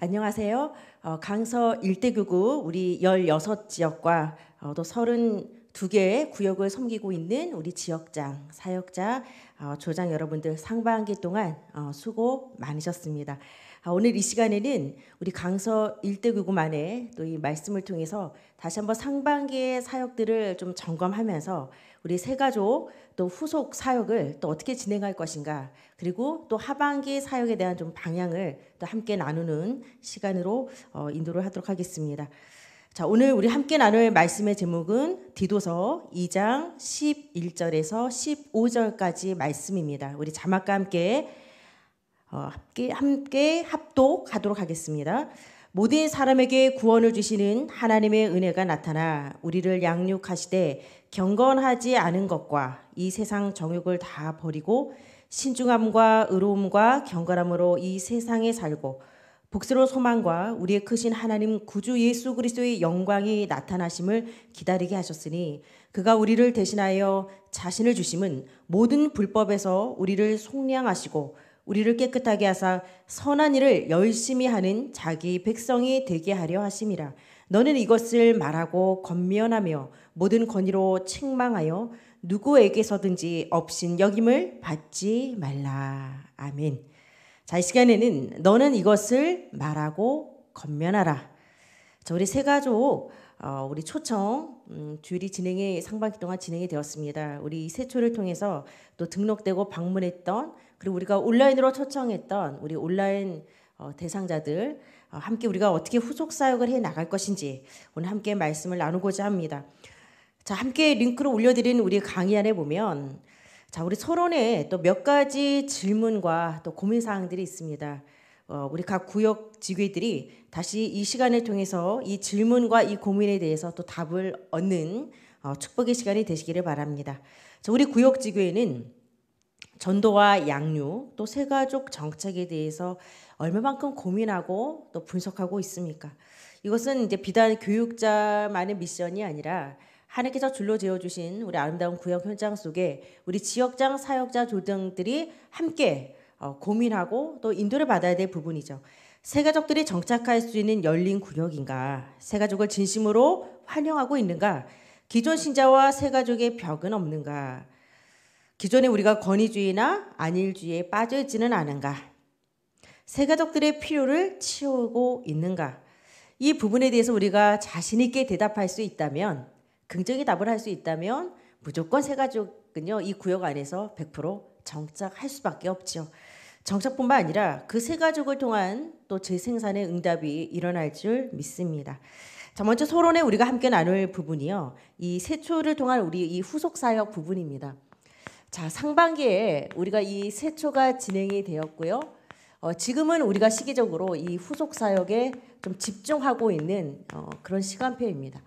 안녕하세요. 어, 강서 일대교구 우리 16지역과 어, 또 32개의 구역을 섬기고 있는 우리 지역장, 사역자, 어, 조장 여러분들 상반기 동안 어, 수고 많으셨습니다. 아, 오늘 이 시간에는 우리 강서 일대 교구 만의또이 말씀을 통해서 다시 한번 상반기의 사역들을 좀 점검하면서 우리 세가족 또 후속 사역을 또 어떻게 진행할 것인가 그리고 또 하반기 사역에 대한 좀 방향을 또 함께 나누는 시간으로 어, 인도를 하도록 하겠습니다. 자, 오늘 우리 함께 나눌 말씀의 제목은 디도서 2장 11절에서 15절까지 말씀입니다. 우리 자막과 함께 어, 함께, 함께 합독하도록 하겠습니다. 모든 사람에게 구원을 주시는 하나님의 은혜가 나타나 우리를 양육하시되 경건하지 않은 것과 이 세상 정욕을 다 버리고 신중함과 의로움과 경건함으로 이 세상에 살고 복스러 소망과 우리의 크신 하나님 구주 예수 그리스도의 영광이 나타나심을 기다리게 하셨으니 그가 우리를 대신하여 자신을 주심은 모든 불법에서 우리를 속량하시고 우리를 깨끗하게 하사 선한 일을 열심히 하는 자기 백성이 되게 하려 하심이라. 너는 이것을 말하고 건면하며 모든 권위로 책망하여 누구에게서든지 없인 여김을 받지 말라. 아멘. 자, 이 시간에는 너는 이것을 말하고 건면하라. 자, 우리 세 가족 어, 우리 초청 음, 주일이 진행이 상반기 동안 진행이 되었습니다. 우리 세초를 통해서 또 등록되고 방문했던 그리고 우리가 온라인으로 초청했던 우리 온라인 어, 대상자들 어, 함께 우리가 어떻게 후속 사역을 해 나갈 것인지 오늘 함께 말씀을 나누고자 합니다. 자, 함께 링크로 올려드린 우리 강의 안에 보면 자, 우리 서론에 또 몇 가지 질문과 또 고민 사항들이 있습니다. 어, 우리 각 구역 지회들이 다시 이 시간을 통해서 이 질문과 이 고민에 대해서 또 답을 얻는 어, 축복의 시간이 되시기를 바랍니다. 우리 구역 지회는 전도와 양육 또 세가족 정책에 대해서 얼마만큼 고민하고 또 분석하고 있습니까? 이것은 이제 비단 교육자만의 미션이 아니라 하나님께서 줄로 재어 주신 우리 아름다운 구역 현장 속에 우리 지역장 사역자 조등들이 함께 어, 고민하고 또 인도를 받아야 될 부분이죠. 새가족들이 정착할 수 있는 열린 구역인가? 새가족을 진심으로 환영하고 있는가? 기존 신자와 새가족의 벽은 없는가? 기존에 우리가 권위주의나 안일주의에 빠져있지는 않은가? 새가족들의 필요를 치우고 있는가? 이 부분에 대해서 우리가 자신 있게 대답할 수 있다면, 긍정의 답을 할 수 있다면 무조건 새가족은요 이 구역 안에서 100% 정착할 수밖에 없죠. 정착뿐만 아니라 그 세 가족을 통한 또 재생산의 응답이 일어날 줄 믿습니다. 자, 먼저 서론에 우리가 함께 나눌 부분이요. 이 세초를 통한 우리 이 후속 사역 부분입니다. 자, 상반기에 우리가 이 세초가 진행이 되었고요. 어, 지금은 우리가 시기적으로 이 후속 사역에 좀 집중하고 있는 어, 그런 시간표입니다.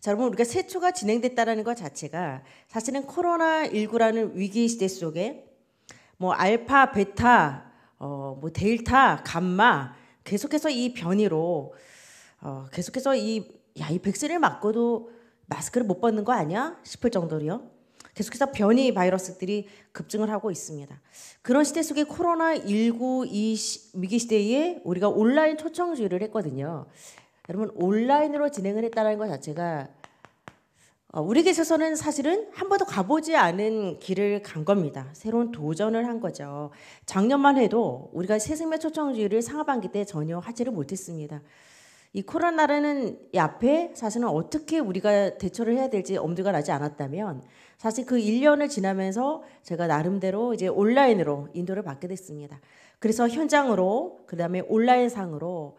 자, 여러분 우리가 세초가 진행됐다는것 자체가 사실은 코로나 19라는 위기 시대 속에 뭐 알파, 베타, 어, 뭐 델타, 감마 계속해서 이 변이로 어, 계속해서 이야 이 백신을 맞고도 마스크를 못 벗는 거 아니야? 싶을 정도로요. 계속해서 변이 바이러스들이 급증을 하고 있습니다. 그런 시대 속에 코로나 19이 위기 시대에 우리가 온라인 초청주의를 했거든요. 여러분 온라인으로 진행을 했다는 것 자체가 어, 우리에게 있어서는 사실은 한 번도 가보지 않은 길을 간 겁니다. 새로운 도전을 한 거죠. 작년만 해도 우리가 새생명 초청주의를 상하반기 때 전혀 하지를 못했습니다. 이 코로나라는 이 앞에 사실은 어떻게 우리가 대처를 해야 될지 엄두가 나지 않았다면 사실 그 1년을 지나면서 제가 나름대로 이제 온라인으로 인도를 받게 됐습니다. 그래서 현장으로 그다음에 온라인상으로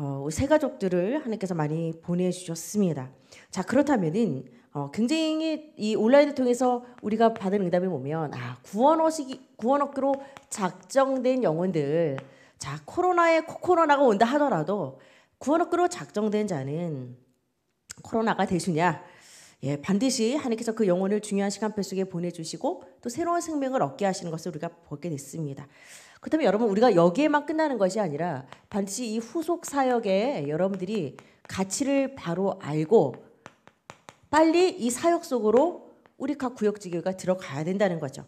어, 새 가족들을 하나님께서 많이 보내주셨습니다. 자 그렇다면은 어, 굉장히 이 온라인을 통해서 우리가 받은 응답을 보면 아 구원어식이 구원어기로 작정된 영혼들 자 코로나에 코로나가 코 온다 하더라도 구원어기로 작정된 자는 코로나가 되시냐 예, 반드시 하나님께서 그 영혼을 중요한 시간표 속에 보내주시고 또 새로운 생명을 얻게 하시는 것을 우리가 보게 됐습니다. 그렇다면 여러분 우리가 여기에만 끝나는 것이 아니라 반드시 이 후속 사역에 여러분들이 가치를 바로 알고 빨리 이 사역 속으로 우리 각 구역지교가 들어가야 된다는 거죠.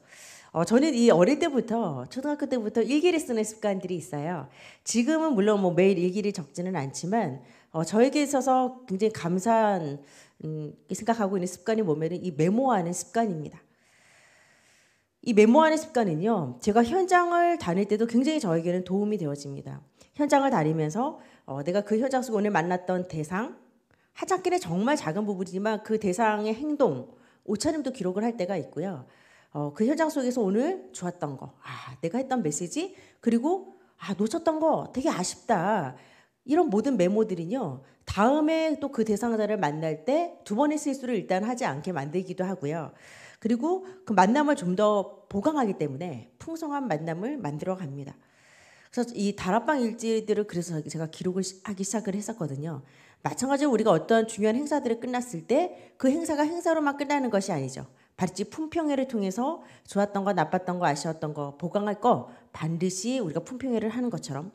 어, 저는 이 어릴 때부터 초등학교 때부터 일기를 쓰는 습관들이 있어요. 지금은 물론 뭐 매일 일기를 적지는 않지만 어, 저에게 있어서 굉장히 감사한 음, 생각하고 있는 습관이 뭐냐면 이 메모하는 습관입니다. 이 메모하는 습관은요, 제가 현장을 다닐 때도 굉장히 저에게는 도움이 되어집니다. 현장을 다니면서 어, 내가 그 현장 속에 오늘 만났던 대상, 하찮길는 정말 작은 부분이지만 그 대상의 행동, 옷차림도 기록을 할 때가 있고요. 어, 그 현장 속에서 오늘 좋았던 거, 아, 내가 했던 메시지, 그리고 아, 놓쳤던 거 되게 아쉽다. 이런 모든 메모들은요, 다음에 또 그 대상자를 만날 때 두 번의 실수를 일단 하지 않게 만들기도 하고요. 그리고 그 만남을 좀 더 보강하기 때문에 풍성한 만남을 만들어 갑니다. 그래서 이 다락방 일지들을 그래서 제가 기록을 하기 시작을 했었거든요. 마찬가지로 우리가 어떤 중요한 행사들을 끝났을 때 그 행사가 행사로만 끝나는 것이 아니죠. 발찌 품평회를 통해서 좋았던 거, 나빴던 거, 아쉬웠던 거, 보강할 거 반드시 우리가 품평회를 하는 것처럼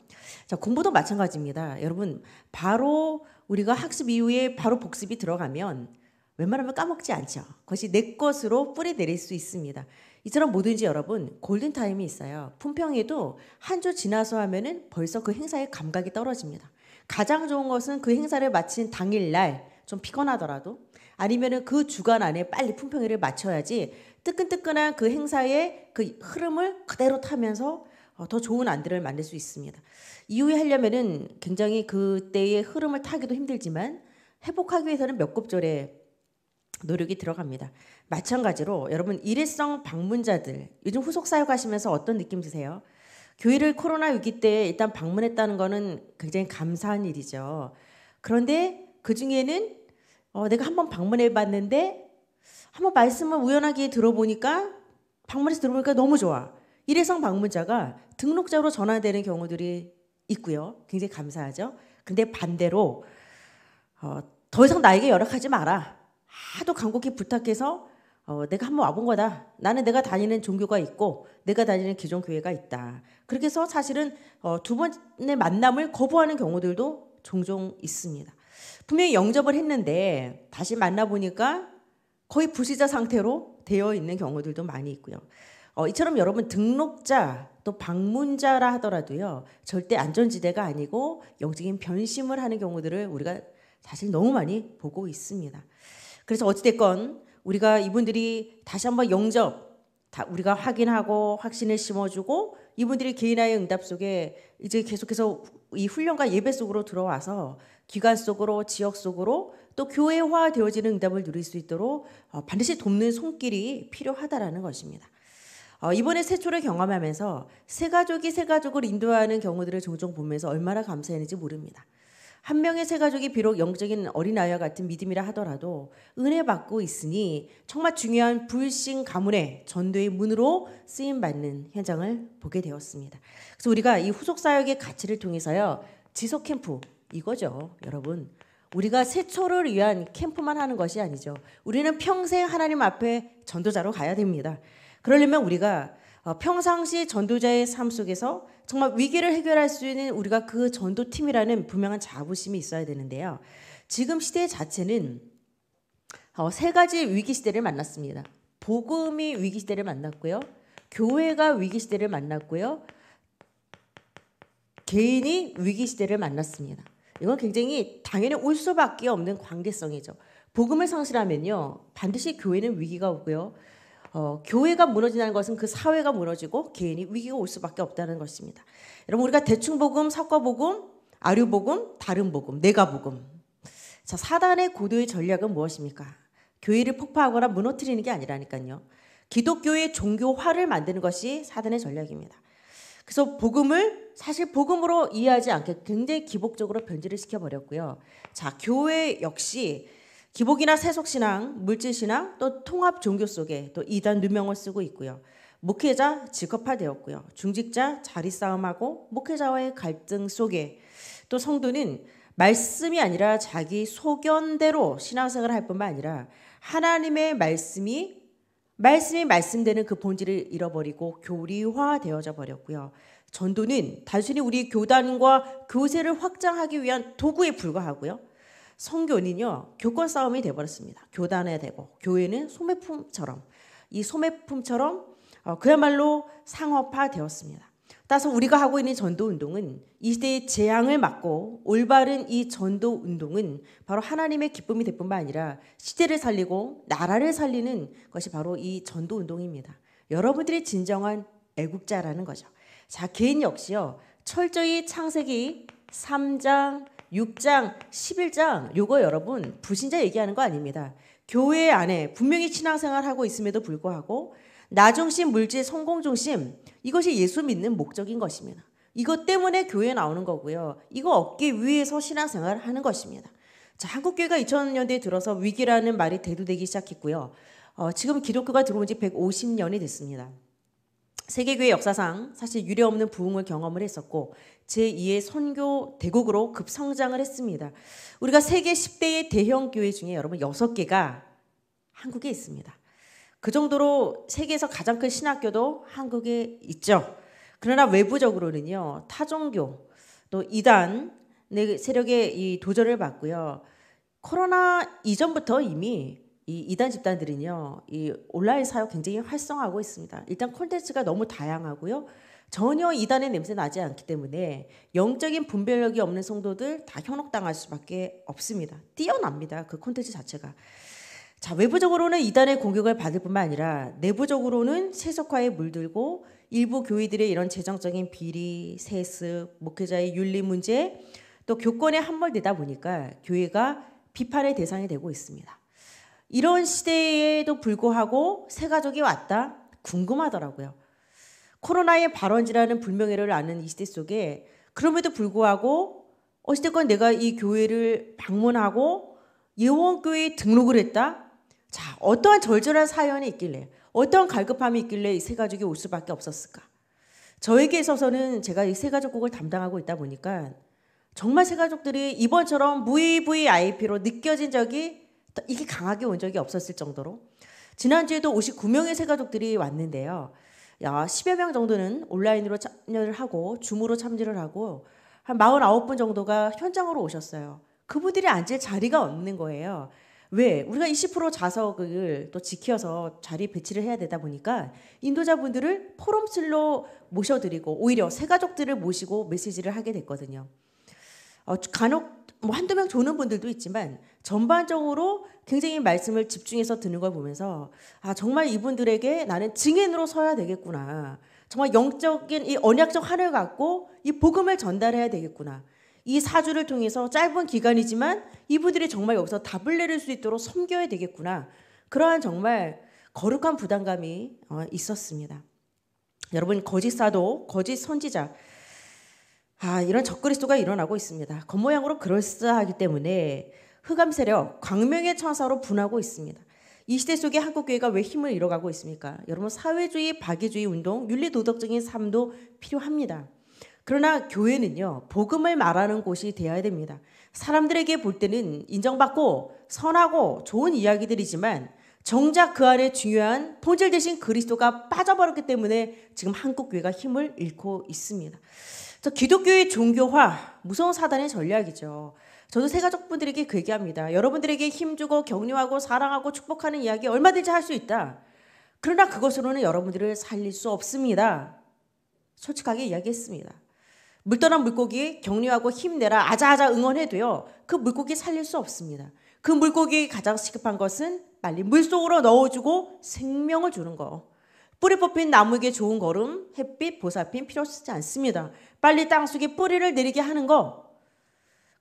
자 공부도 마찬가지입니다. 여러분 바로 우리가 학습 이후에 바로 복습이 들어가면 웬만하면 까먹지 않죠. 그것이 내 것으로 뿌리내릴 수 있습니다. 이처럼 뭐든지 여러분 골든 타임이 있어요. 품평회도 한 주 지나서 하면은 벌써 그 행사의 감각이 떨어집니다. 가장 좋은 것은 그 행사를 마친 당일날 좀 피곤하더라도 아니면은 그 주간 안에 빨리 품평회를 마쳐야지 뜨끈뜨끈한 그 행사의 그 흐름을 그대로 타면서 어, 더 좋은 안들을 만들 수 있습니다. 이후에 하려면은 굉장히 그때의 흐름을 타기도 힘들지만 회복하기 위해서는 몇 곱절의 노력이 들어갑니다. 마찬가지로 여러분 일회성 방문자들 요즘 후속 사역 하시면서 어떤 느낌 드세요? 교회를 코로나 위기 때 일단 방문했다는 거는 굉장히 감사한 일이죠. 그런데 그 중에는 어, 내가 한번 방문해 봤는데 한번 말씀을 우연하게 들어보니까 방문해서 들어보니까 너무 좋아. 일회성 방문자가 등록자로 전환되는 경우들이 있고요. 굉장히 감사하죠. 근데 반대로 어, 더 이상 나에게 열악하지 마라. 하도 간곡히 부탁해서 어, 내가 한 번 와본 거다. 나는 내가 다니는 종교가 있고 내가 다니는 기존 교회가 있다. 그렇게 해서 사실은 어, 두 번의 만남을 거부하는 경우들도 종종 있습니다. 분명히 영접을 했는데 다시 만나보니까 거의 부시자 상태로 되어 있는 경우들도 많이 있고요. 어, 이처럼 여러분 등록자 또 방문자라 하더라도요 절대 안전지대가 아니고 영적인 변심을 하는 경우들을 우리가 사실 너무 많이 보고 있습니다. 그래서 어찌됐건 우리가 이분들이 다시 한번 영접, 다 우리가 확인하고 확신을 심어주고 이분들이 개인화의 응답 속에 이제 계속해서 이 훈련과 예배 속으로 들어와서 기관 속으로 지역 속으로 또 교회화 되어지는 응답을 누릴 수 있도록 어, 반드시 돕는 손길이 필요하다라는 것입니다. 어, 이번에 세초를 경험하면서 새 가족이 새 가족을 인도하는 경우들을 종종 보면서 얼마나 감사했는지 모릅니다. 한 명의 세 가족이 비록 영적인 어린아이와 같은 믿음이라 하더라도 은혜 받고 있으니 정말 중요한 불신 가문의 전도의 문으로 쓰임 받는 현장을 보게 되었습니다. 그래서 우리가 이 후속 사역의 가치를 통해서요. 지속 캠프 이거죠, 여러분. 우리가 새초를 위한 캠프만 하는 것이 아니죠. 우리는 평생 하나님 앞에 전도자로 가야 됩니다. 그러려면 우리가 어, 평상시 전도자의 삶 속에서 정말 위기를 해결할 수 있는 우리가 그 전도팀이라는 분명한 자부심이 있어야 되는데요. 지금 시대 자체는 어, 세 가지 위기 시대를 만났습니다. 복음이 위기 시대를 만났고요. 교회가 위기 시대를 만났고요. 개인이 위기 시대를 만났습니다. 이건 굉장히 당연히 올 수밖에 없는 관계성이죠. 복음을 상실하면요. 반드시 교회는 위기가 오고요. 어, 교회가 무너진다는 것은 그 사회가 무너지고 개인이 위기가 올 수밖에 없다는 것입니다. 여러분 우리가 대충 복음, 섞어 복음, 아류 복음, 다른 복음, 내가 복음. 자 사단의 고도의 전략은 무엇입니까? 교회를 폭파하거나 무너뜨리는 게 아니라니까요. 기독교의 종교화를 만드는 것이 사단의 전략입니다. 그래서 복음을 사실 복음으로 이해하지 않게 굉장히 기복적으로 변질을 시켜버렸고요. 자, 교회 역시 기복이나 세속신앙, 물질신앙, 또 통합 종교 속에 또 이단 누명을 쓰고 있고요. 목회자 직업화되었고요. 중직자 자리 싸움하고 목회자와의 갈등 속에 또 성도는 말씀이 아니라 자기 소견대로 신앙생활을 할 뿐만 아니라 하나님의 말씀이 말씀이 말씀되는 그 본질을 잃어버리고 교리화되어져 버렸고요. 전도는 단순히 우리 교단과 교세를 확장하기 위한 도구에 불과하고요. 성교는요 교권 싸움이 돼버렸습니다. 교단에 되고 교회는 소매품처럼 이 소매품처럼 어, 그야말로 상업화 되었습니다. 따라서 우리가 하고 있는 전도 운동은 이 시대의 재앙을 막고 올바른 이 전도 운동은 바로 하나님의 기쁨이 될 뿐만 아니라 시대를 살리고 나라를 살리는 것이 바로 이 전도 운동입니다. 여러분들이 진정한 애국자라는 거죠. 자, 개인 역시요. 철저히 창세기 3장 6장, 11장 요거 여러분 부신자 얘기하는 거 아닙니다. 교회 안에 분명히 신앙생활하고 있음에도 불구하고 나중심, 물질, 성공중심 이것이 예수 믿는 목적인 것입니다. 이것 때문에 교회 에 나오는 거고요. 이거 얻기 위해서 신앙생활을 하는 것입니다. 자, 한국교회가 2000년대에 들어서 위기라는 말이 대두되기 시작했고요. 어, 지금 기독교가 들어온 지 150년이 됐습니다. 세계교회 역사상 사실 유례없는 부흥을 경험을 했었고 제2의 선교 대국으로 급성장을 했습니다. 우리가 세계 10대의 대형 교회 중에 여러분 6개가 한국에 있습니다. 그 정도로 세계에서 가장 큰 신학교도 한국에 있죠. 그러나 외부적으로는요. 타종교 또 이단 내 네 세력의 이 도전을 받고요. 코로나 이전부터 이미 이 이단 집단들은요, 이 온라인 사역 굉장히 활성화하고 있습니다. 일단 콘텐츠가 너무 다양하고요. 전혀 이단의 냄새 나지 않기 때문에 영적인 분별력이 없는 성도들 다 현혹당할 수밖에 없습니다. 뛰어납니다. 그 콘텐츠 자체가. 자, 외부적으로는 이단의 공격을 받을 뿐만 아니라 내부적으로는 세속화에 물들고 일부 교회들의 이런 재정적인 비리, 세습, 목회자의 윤리 문제 또 교권에 함몰되다 보니까 교회가 비판의 대상이 되고 있습니다. 이런 시대에도 불구하고 새 가족이 왔다? 궁금하더라고요. 코로나의 발원지라는 불명예를 아는 이 시대 속에 그럼에도 불구하고 어찌됐건 내가 이 교회를 방문하고 예원교회 등록을 했다? 자, 어떠한 절절한 사연이 있길래, 어떠한 갈급함이 있길래 이 세 가족이 올 수밖에 없었을까? 저에게 있어서는 제가 이 세 가족국을 담당하고 있다 보니까 정말 세 가족들이 이번처럼 VVIP로 느껴진 적이 이게 강하게 온 적이 없었을 정도로 지난주에도 59명의 새가족들이 왔는데요. 10여 명 정도는 온라인으로 참여를 하고 줌으로 참여를 하고 한 49분 정도가 현장으로 오셨어요. 그분들이 앉을 자리가 없는 거예요. 왜? 우리가 20% 좌석을 또 지켜서 자리 배치를 해야 되다 보니까 인도자분들을 포럼실로 모셔드리고 오히려 새가족들을 모시고 메시지를 하게 됐거든요. 어, 간혹 뭐 한두 명 조는 분들도 있지만 전반적으로 굉장히 말씀을 집중해서 듣는 걸 보면서 아 정말 이분들에게 나는 증인으로 서야 되겠구나. 정말 영적인 이 언약적 한을 갖고 이 복음을 전달해야 되겠구나. 이 사주를 통해서 짧은 기간이지만 이분들이 정말 여기서 답을 내릴 수 있도록 섬겨야 되겠구나. 그러한 정말 거룩한 부담감이 어, 있었습니다. 여러분 거짓 사도, 거짓 선지자 아, 이런 적그리스도가 일어나고 있습니다. 겉모양으로 그럴싸하기 때문에 흑암 세력, 광명의 천사로 분하고 있습니다. 이 시대 속에 한국 교회가 왜 힘을 잃어가고 있습니까? 여러분 사회주의, 박애주의 운동, 윤리 도덕적인 삶도 필요합니다. 그러나 교회는요 복음을 말하는 곳이 되어야 됩니다. 사람들에게 볼 때는 인정받고 선하고 좋은 이야기들이지만 정작 그 안에 중요한 본질 대신 그리스도가 빠져버렸기 때문에 지금 한국 교회가 힘을 잃고 있습니다. 자, 기독교의 종교화, 무서운 사단의 전략이죠. 저도 세가족분들에게그 얘기합니다. 여러분들에게 힘주고 격려하고 사랑하고 축복하는 이야기 얼마든지 할 수 있다. 그러나 그것으로는 여러분들을 살릴 수 없습니다. 솔직하게 이야기했습니다. 물 떠난 물고기 격려하고 힘내라 아자아자 응원해도요. 그 물고기 살릴 수 없습니다. 그 물고기 가장 시급한 것은 빨리 물속으로 넣어주고 생명을 주는 거. 뿌리 뽑힌 나무에게 좋은 걸음, 햇빛, 보살핌 필요 쓰지 않습니다. 빨리 땅속에 뿌리를 내리게 하는 거.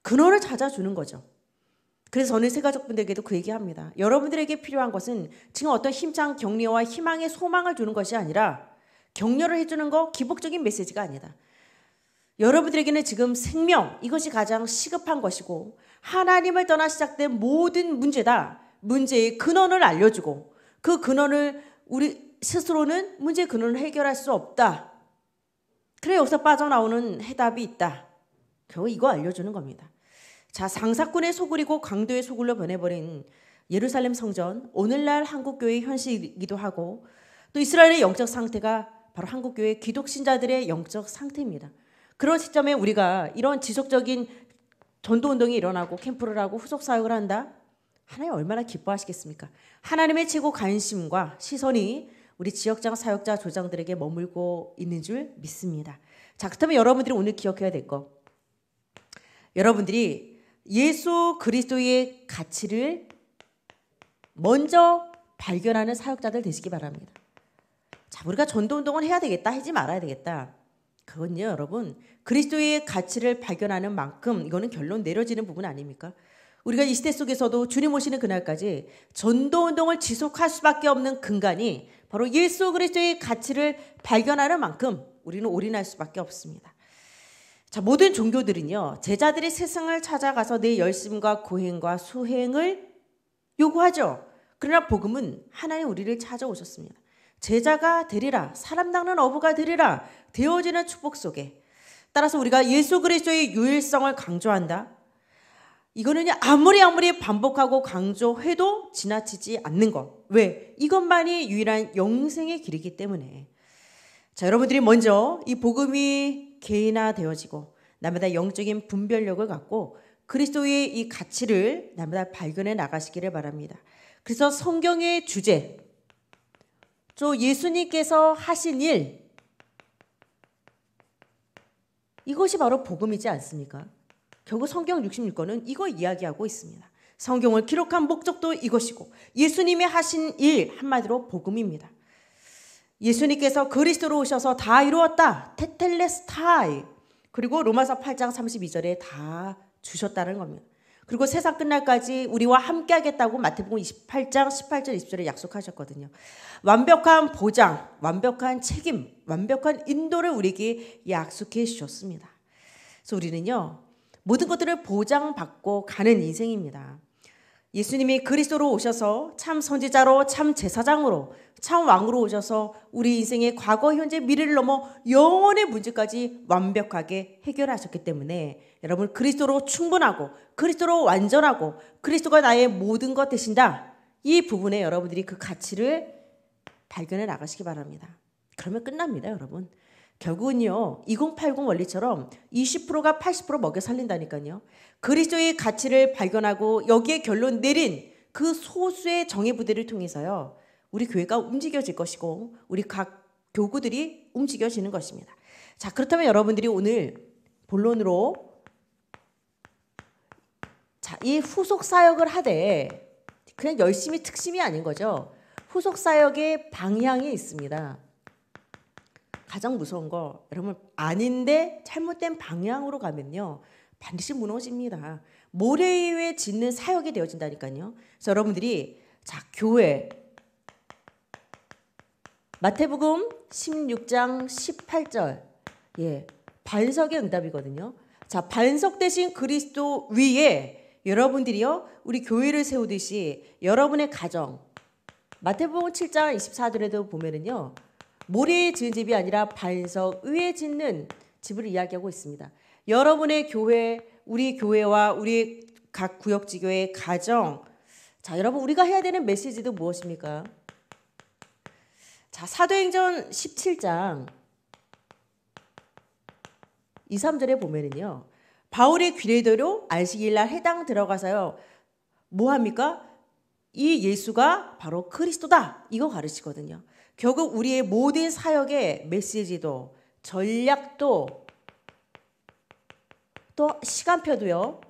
근원을 찾아주는 거죠. 그래서 저는 새가족분들에게도 그 얘기합니다. 여러분들에게 필요한 것은 지금 어떤 힘찬 격려와 희망의 소망을 주는 것이 아니라 격려를 해주는 거 기복적인 메시지가 아니다. 여러분들에게는 지금 생명 이것이 가장 시급한 것이고 하나님을 떠나 시작된 모든 문제다 문제의 근원을 알려주고 그 근원을 우리 스스로는 문제 근원을 해결할 수 없다. 그래 여기서 빠져나오는 해답이 있다. 겨우 이거 알려주는 겁니다. 자 상사꾼의 소굴이고 강도의 소굴로 변해버린 예루살렘 성전 오늘날 한국교회의 현실이기도 하고 또 이스라엘의 영적 상태가 바로 한국교회 기독신자들의 영적 상태입니다. 그런 시점에 우리가 이런 지속적인 전도 운동이 일어나고 캠프를 하고 후속 사역을 한다. 하나님 얼마나 기뻐하시겠습니까? 하나님의 최고 관심과 시선이 우리 지역장 사역자 조장들에게 머물고 있는 줄 믿습니다. 자, 그렇다면 여러분들이 오늘 기억해야 될 거. 여러분들이 예수 그리스도의 가치를 먼저 발견하는 사역자들 되시기 바랍니다. 자, 우리가 전도 운동을 해야 되겠다, 하지 말아야 되겠다. 그건요, 여러분. 그리스도의 가치를 발견하는 만큼 이거는 결론 내려지는 부분 아닙니까? 우리가 이 시대 속에서도 주님 오시는 그날까지 전도 운동을 지속할 수밖에 없는 근간이 바로 예수 그리스도의 가치를 발견하는 만큼 우리는 올인할 수밖에 없습니다. 자, 모든 종교들은요. 제자들이 세상을 찾아가서 내 열심과 고행과 수행을 요구하죠. 그러나 복음은 하나님 우리를 찾아오셨습니다. 제자가 되리라, 사람 닦는 어부가 되리라, 되어지는 축복 속에. 따라서 우리가 예수 그리스도의 유일성을 강조한다. 이거는 아무리 아무리 반복하고 강조해도 지나치지 않는 것. 왜? 이것만이 유일한 영생의 길이기 때문에. 자, 여러분들이 먼저 이 복음이 개인화되어지고 나마다 영적인 분별력을 갖고 그리스도의 이 가치를 나마다 발견해 나가시기를 바랍니다. 그래서 성경의 주제, 저 예수님께서 하신 일, 이것이 바로 복음이지 않습니까? 결국 성경 66권은 이거 이야기하고 있습니다. 성경을 기록한 목적도 이것이고 예수님의 하신 일 한마디로 복음입니다. 예수님께서 그리스도로 오셔서 다 이루었다. 테텔레스타이. 그리고 로마서 8장 32절에 다 주셨다는 겁니다. 그리고 세상 끝날까지 우리와 함께 하겠다고 마태복음 28장 18절 20절에 약속하셨거든요. 완벽한 보장, 완벽한 책임, 완벽한 인도를 우리에게 약속해 주셨습니다. 그래서 우리는요. 모든 것들을 보장받고 가는 인생입니다. 예수님이 그리스도로 오셔서 참 선지자로 참 제사장으로 참 왕으로 오셔서 우리 인생의 과거, 현재, 미래를 넘어 영원의 문제까지 완벽하게 해결하셨기 때문에 여러분 그리스도로 충분하고 그리스도로 완전하고 그리스도가 나의 모든 것 되신다. 이 부분에 여러분들이 그 가치를 발견해 나가시기 바랍니다. 그러면 끝납니다, 여러분. 결국은요, 2080 원리처럼 20%가 80% 먹여 살린다니까요. 그리스도의 가치를 발견하고 여기에 결론 내린 그 소수의 정예 부대를 통해서요, 우리 교회가 움직여질 것이고, 우리 각 교구들이 움직여지는 것입니다. 자, 그렇다면 여러분들이 오늘 본론으로 자, 이 후속 사역을 하되 그냥 열심히 특심이 아닌 거죠. 후속 사역의 방향이 있습니다. 가장 무서운 거 여러분 아닌데 잘못된 방향으로 가면요 반드시 무너집니다. 모래 위에 짓는 사역이 되어진다니까요. 그래서 여러분들이 자 교회 마태복음 16장 18절 예 반석의 응답이거든요. 자 반석 대신 그리스도 위에 여러분들이요 우리 교회를 세우듯이 여러분의 가정 마태복음 7장 24절에도 보면은요 모래에 지은 집이 아니라 반석 위에 짓는 집을 이야기하고 있습니다. 여러분의 교회, 우리 교회와 우리 각 구역 지교의 가정. 자, 여러분 우리가 해야 되는 메시지도 무엇입니까? 자, 사도행전 17장 2, 3절에 보면은요. 바울의 귀례대로 안식일날 해당 들어가서요. 뭐 합니까? 이 예수가 바로 그리스도다. 이거 가르치거든요. 결국 우리의 모든 사역의 메시지도 전략도 또 시간표도요.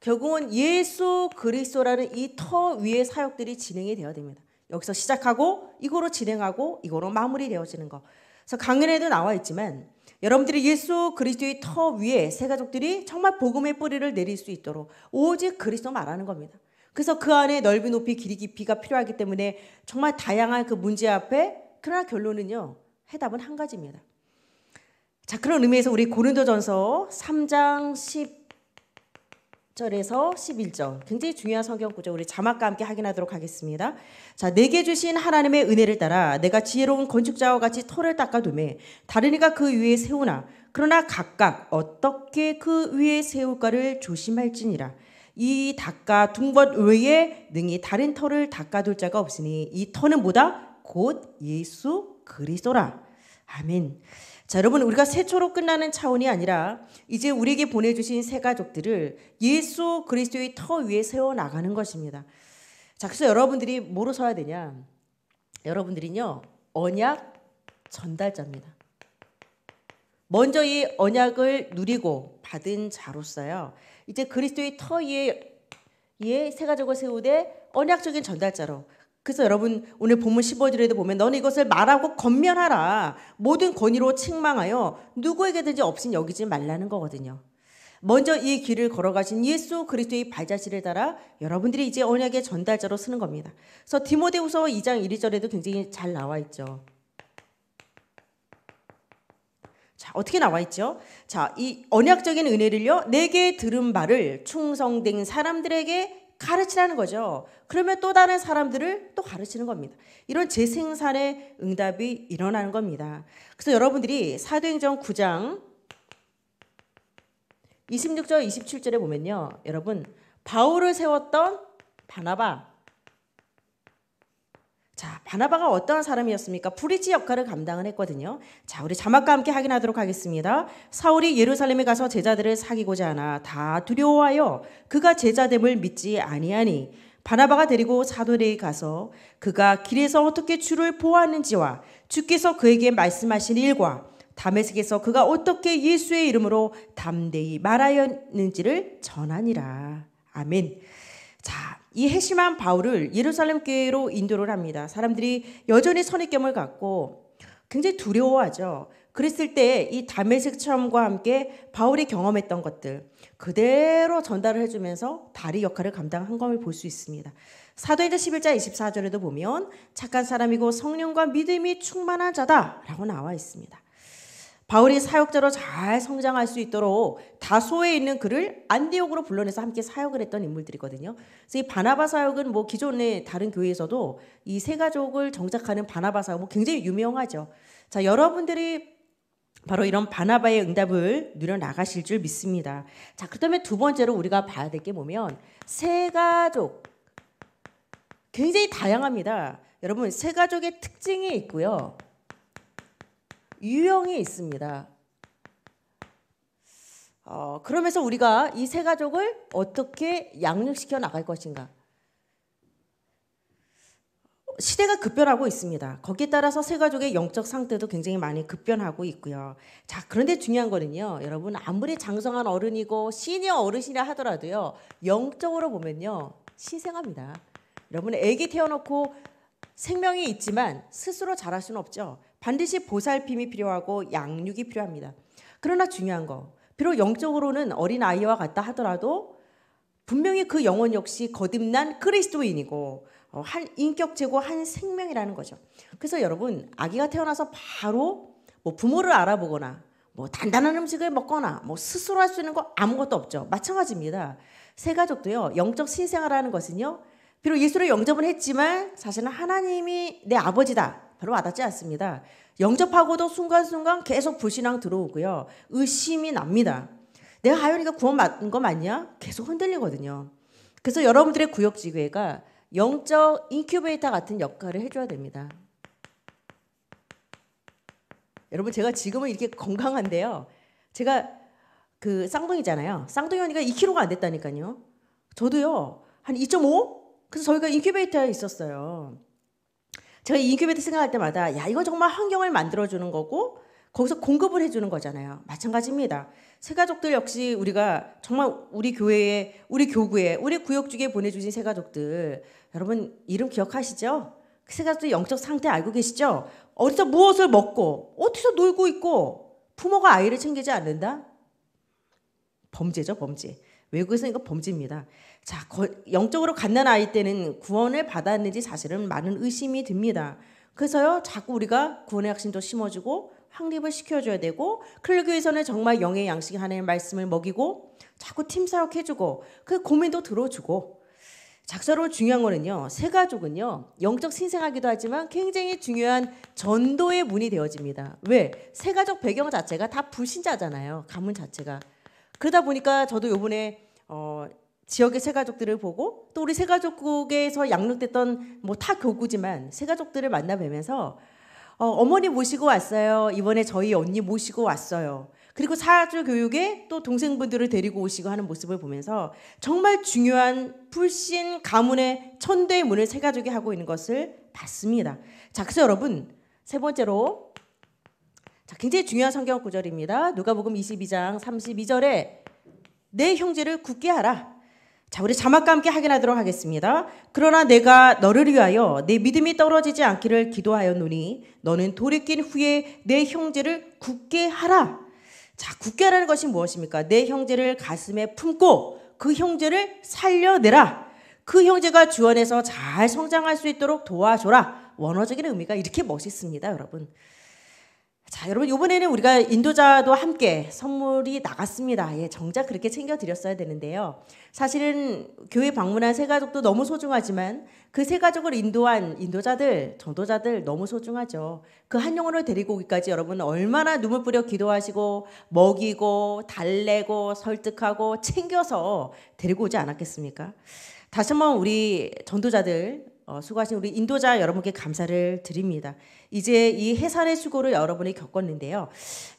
결국은 예수 그리스도라는 이 터 위의 사역들이 진행이 되어야 됩니다. 여기서 시작하고 이거로 진행하고 이거로 마무리되어지는 거. 그래서 강연에도 나와 있지만 여러분들이 예수 그리스도의 터 위에 새 가족들이 정말 복음의 뿌리를 내릴 수 있도록 오직 그리스도 말하는 겁니다. 그래서 그 안에 넓이, 높이, 길이, 깊이가 필요하기 때문에 정말 다양한 그 문제 앞에 그러나 결론은요. 해답은 한 가지입니다. 자, 그런 의미에서 우리 고린도전서 3장 10절에서 11절 굉장히 중요한 성경 구절 우리 자막과 함께 확인하도록 하겠습니다. 자, 내게 주신 하나님의 은혜를 따라 내가 지혜로운 건축자와 같이 토를 닦아두매 다른 이가 그 위에 세우나 그러나 각각 어떻게 그 위에 세울까를 조심할지니라. 이 닦아 둔것 외에 능히 다른 터를 닦아둘 자가 없으니 이 터는 뭐다? 곧 예수 그리스도라. 아멘. 자, 여러분, 우리가 세초로 끝나는 차원이 아니라 이제 우리에게 보내주신 새 가족들을 예수 그리스도의 터 위에 세워나가는 것입니다. 자, 그래서 여러분들이 뭐로 서야 되냐? 여러분들이요, 언약 전달자입니다. 먼저 이 언약을 누리고 받은 자로서요, 이제 그리스도의 터 위에 예, 세가족을 세우되 언약적인 전달자로. 그래서 여러분 오늘 본문 15절에도 보면 너는 이것을 말하고 건면하라. 모든 권위로 책망하여 누구에게든지 없인 여기지 말라는 거거든요. 먼저 이 길을 걸어가신 예수 그리스도의 발자취를 따라 여러분들이 이제 언약의 전달자로 쓰는 겁니다. 그래서 디모데후서 2장 1절에도 굉장히 잘 나와 있죠. 자, 어떻게 나와 있죠? 자, 이 언약적인 은혜를요, 내게 들은 바를 충성된 사람들에게 가르치라는 거죠. 그러면 또 다른 사람들을 또 가르치는 겁니다. 이런 재생산의 응답이 일어나는 겁니다. 그래서 여러분들이 사도행전 9장 26절, 27절에 보면요. 여러분, 바울을 세웠던 바나바, 자, 바나바가 어떠한 사람이었습니까? 브릿지 역할을 감당을 했거든요. 자, 우리 자막과 함께 확인하도록 하겠습니다. 사울이 예루살렘에 가서 제자들을 사귀고자 하나 다 두려워하여 그가 제자됨을 믿지 아니하니 바나바가 데리고 사도리에 가서 그가 길에서 어떻게 주를 보았는지와 주께서 그에게 말씀하신 일과 담에색에서 그가 어떻게 예수의 이름으로 담대히 말하였는지를 전하니라. 아멘. 자, 이 해심한 바울을 예루살렘 교회로 인도를 합니다. 사람들이 여전히 선입견을 갖고 굉장히 두려워하죠. 그랬을 때 이 담에색 처험과 함께 바울이 경험했던 것들 그대로 전달을 해주면서 다리 역할을 감당한 것을 볼 수 있습니다. 사도행전 1 1자 24절에도 보면 착한 사람이고 성령과 믿음이 충만한 자다라고 나와 있습니다. 바울이 사역자로 잘 성장할 수 있도록 다소에 있는 그를 안디옥으로 불러내서 함께 사역을 했던 인물들이거든요. 그래서 이 바나바 사역은 뭐 기존의 다른 교회에서도 이 세 가족을 정착하는 바나바 사역 뭐 굉장히 유명하죠. 자, 여러분들이 바로 이런 바나바의 응답을 누려나가실 줄 믿습니다. 자, 그 다음에 두 번째로 우리가 봐야 될 게 뭐면 세 가족. 굉장히 다양합니다. 여러분, 세 가족의 특징이 있고요. 유형이 있습니다. 어, 그러면서 우리가 이 세 가족을 어떻게 양육시켜 나갈 것인가? 시대가 급변하고 있습니다. 거기에 따라서 세 가족의 영적 상태도 굉장히 많이 급변하고 있고요. 자, 그런데 중요한 거는요. 여러분, 아무리 장성한 어른이고 시니어 어르신이라 하더라도요. 영적으로 보면요. 신생합니다. 여러분, 애기 태어놓고 생명이 있지만 스스로 자랄 수는 없죠. 반드시 보살핌이 필요하고 양육이 필요합니다. 그러나 중요한 거, 비록 영적으로는 어린 아이와 같다 하더라도 분명히 그 영혼 역시 거듭난 그리스도인이고 어, 한 인격체고 한 생명이라는 거죠. 그래서 여러분 아기가 태어나서 바로 뭐 부모를 알아보거나 뭐 단단한 음식을 먹거나 뭐 스스로 할 수 있는 거 아무것도 없죠. 마찬가지입니다. 새 가족도요 영적 신생아라는 것은요 비록 예수를 영접은 했지만 사실은 하나님이 내 아버지다 바로 와닿지 않습니다. 영접하고도 순간순간 계속 불신앙 들어오고요. 의심이 납니다. 내가 하연이가 구원 받은 거 맞냐? 계속 흔들리거든요. 그래서 여러분들의 구역 지회가 영적 인큐베이터 같은 역할을 해줘야 됩니다. 여러분 제가 지금은 이렇게 건강한데요. 제가 그 쌍둥이잖아요. 쌍둥이 언니가 2kg가 안 됐다니까요. 저도요. 한 2.5? 그래서 저희가 인큐베이터에 있었어요. 저희 인큐베이터 생각할 때마다 야이거 정말 환경을 만들어주는 거고 거기서 공급을 해주는 거잖아요. 마찬가지입니다. 새가족들 역시 우리가 정말 우리 교회에 우리 교구에 우리 구역 중에 보내주신 새가족들 여러분 이름 기억하시죠? 그 새가족들 영적 상태 알고 계시죠? 어디서 무엇을 먹고 어디서 놀고 있고 부모가 아이를 챙기지 않는다? 범죄죠 범죄. 외국에서는 이거 범죄입니다. 자, 영적으로 갖는 아이 때는 구원을 받았는지 사실은 많은 의심이 듭니다. 그래서요, 자꾸 우리가 구원의 확신도 심어주고 확립을 시켜줘야 되고 클리교에서는 정말 영의 양식 하나님의 말씀을 먹이고 자꾸 팀 사역해주고 그 고민도 들어주고 작사로 중요한 거는요, 새 가족은요, 영적 신생하기도 하지만 굉장히 중요한 전도의 문이 되어집니다. 왜? 새 가족 배경 자체가 다 불신자잖아요. 가문 자체가. 그러다 보니까 저도 요번에, 어, 지역의 새가족들을 보고 또 우리 새가족국에서 양육됐던 뭐 타 교구지만 새가족들을 만나 뵈면서 어, 어머니 모시고 왔어요. 이번에 저희 언니 모시고 왔어요. 그리고 사주 교육에 또 동생분들을 데리고 오시고 하는 모습을 보면서 정말 중요한 불신 가문의 천대의 문을 새 가족이 하고 있는 것을 봤습니다. 자, 그래서 여러분 세 번째로 자, 굉장히 중요한 성경 구절입니다. 누가복음 22장 32절에 내 형제를 굳게 하라. 자, 우리 자막과 함께 확인하도록 하겠습니다. 그러나 내가 너를 위하여 내 믿음이 떨어지지 않기를 기도하였노니 너는 돌이킨 후에 내 형제를 굳게 하라. 자, 굳게 하라는 것이 무엇입니까? 내 형제를 가슴에 품고 그 형제를 살려내라. 그 형제가 주 안에서 잘 성장할 수 있도록 도와줘라. 원어적인 의미가 이렇게 멋있습니다, 여러분. 자, 여러분 이번에는 우리가 인도자도 함께 선물이 나갔습니다. 예, 정작 그렇게 챙겨 드렸어야 되는데요. 사실은 교회 방문한 세 가족도 너무 소중하지만 그 세 가족을 인도한 인도자들, 전도자들 너무 소중하죠. 그 한 영혼을 데리고 오기까지 여러분 얼마나 눈물 뿌려 기도하시고 먹이고 달래고 설득하고 챙겨서 데리고 오지 않았겠습니까? 다시 한번 우리 전도자들 어, 수고하신 우리 인도자 여러분께 감사를 드립니다. 이제 이 해산의 수고를 여러분이 겪었는데요.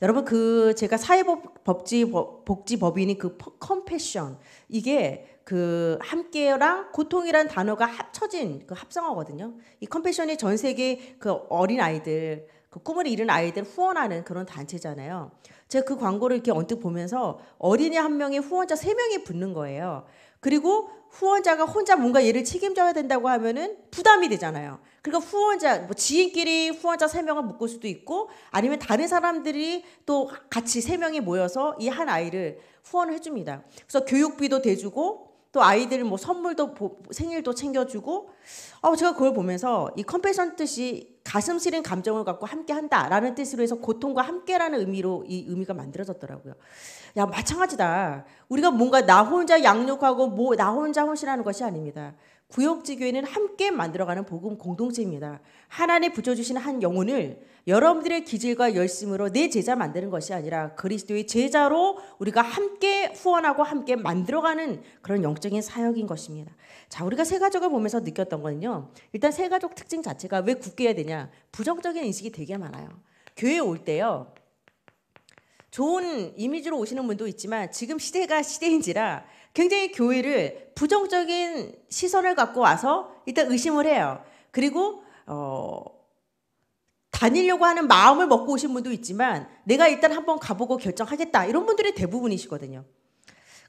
여러분 그 제가 사회 복지 법인이 그 컴패션 이게 그 함께랑 고통이란 단어가 합쳐진 그 합성어거든요. 이 컴패션이 전 세계 그 어린 아이들 그 꿈을 이룬 아이들 후원하는 그런 단체잖아요. 제가 그 광고를 이렇게 언뜻 보면서 어린이 한 명에 후원자 세 명이 붙는 거예요. 그리고 후원자가 혼자 뭔가 얘를 책임져야 된다고 하면은 부담이 되잖아요. 그러니까 후원자 뭐 지인끼리 후원자 3 명을 묶을 수도 있고 아니면 다른 사람들이 또 같이 3 명이 모여서 이 한 아이를 후원을 해줍니다. 그래서 교육비도 대주고 또 아이들 뭐 선물도 생일도 챙겨주고 어 제가 그걸 보면서 이 컴패션 뜻이 가슴 시린 감정을 갖고 함께 한다라는 뜻으로 해서 고통과 함께라는 의미로 이 의미가 만들어졌더라고요. 야 마찬가지다. 우리가 뭔가 나 혼자 양육하고 뭐 나 혼자 혼신하는 것이 아닙니다. 구역지 교회는 함께 만들어가는 복음 공동체입니다. 하나님 붙여주신 한 영혼을 여러분들의 기질과 열심으로 내 제자 만드는 것이 아니라 그리스도의 제자로 우리가 함께 후원하고 함께 만들어가는 그런 영적인 사역인 것입니다. 자, 우리가 세 가족을 보면서 느꼈던 건요. 일단 세 가족 특징 자체가 왜 굳게 해야 되냐? 부정적인 인식이 되게 많아요. 교회 에올 때요. 좋은 이미지로 오시는 분도 있지만 지금 시대가 시대인지라 굉장히 교회를 부정적인 시선을 갖고 와서 일단 의심을 해요. 그리고 어, 다니려고 하는 마음을 먹고 오신 분도 있지만 내가 일단 한번 가보고 결정하겠다 이런 분들이 대부분이시거든요.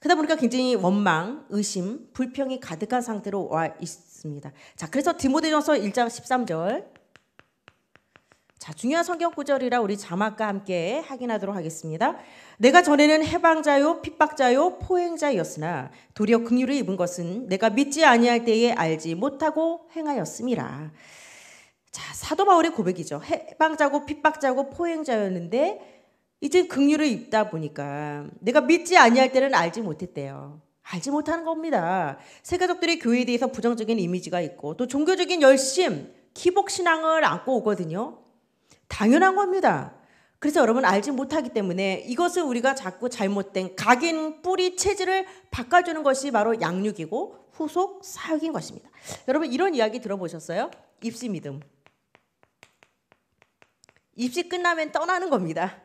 그러다 보니까 굉장히 원망, 의심, 불평이 가득한 상태로 와 있습니다. 자, 그래서 디모데전서 1장 13절 자, 중요한 성경 구절이라 우리 자막과 함께 확인하도록 하겠습니다. 내가 전에는 해방자요 핍박자요 포행자였으나 도리어 긍휼을 입은 것은 내가 믿지 아니할 때에 알지 못하고 행하였음이라. 자, 사도 바울의 고백이죠. 해방자고 핍박자고 포행자였는데 이제 긍휼을 입다 보니까 내가 믿지 아니할 때는 알지 못했대요. 알지 못하는 겁니다. 세가족들이 교회에 대해서 부정적인 이미지가 있고 또 종교적인 열심, 기복신앙을 안고 오거든요. 당연한 겁니다. 그래서 여러분 알지 못하기 때문에 이것을 우리가 자꾸 잘못된 각인 뿌리 체질을 바꿔주는 것이 바로 양육이고 후속 사육인 것입니다. 여러분 이런 이야기 들어보셨어요? 입시 믿음. 입시 끝나면 떠나는 겁니다.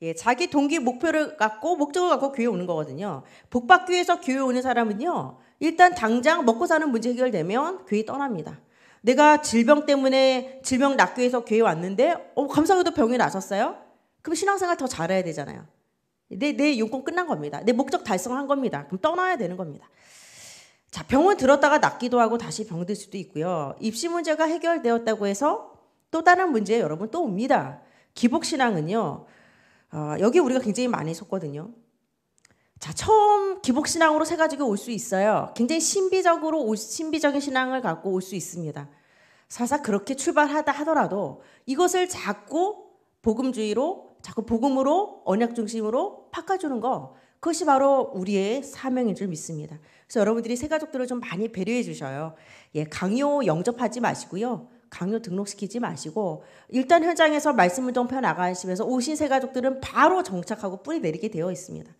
예, 자기 동기 목표를 갖고 목적을 갖고 교회 오는 거거든요. 복 받기 위해서 교회 오는 사람은요. 일단 당장 먹고 사는 문제 해결되면 교회 떠납니다. 내가 질병 때문에 질병 낫기 위해서 교회 왔는데 어, 감사하게도 병이 나셨어요. 그럼 신앙생활 더 잘해야 되잖아요. 내, 내 용건 끝난 겁니다. 내 목적 달성한 겁니다. 그럼 떠나야 되는 겁니다. 자, 병원 들었다가 낫기도 하고 다시 병들 수도 있고요. 입시 문제가 해결되었다고 해서 또 다른 문제 여러분 또 옵니다. 기복신앙은요, 어, 여기 우리가 굉장히 많이 속거든요. 자, 처음 기복신앙으로 세가지가올 수 있어요. 굉장히 신비적으로 신비적인 신앙을 갖고 올 수 있습니다. 사사 그렇게 출발하다 하더라도 이것을 자꾸 복음주의로 자꾸 복음으로 언약 중심으로 바꿔주는 거 그것이 바로 우리의 사명인 줄 믿습니다. 그래서 여러분들이 새 가족들을 좀 많이 배려해 주셔요. 예, 강요 영접하지 마시고요. 강요 등록시키지 마시고 일단 현장에서 말씀을 좀 펴나가시면서 오신 새 가족들은 바로 정착하고 뿌리 내리게 되어 있습니다.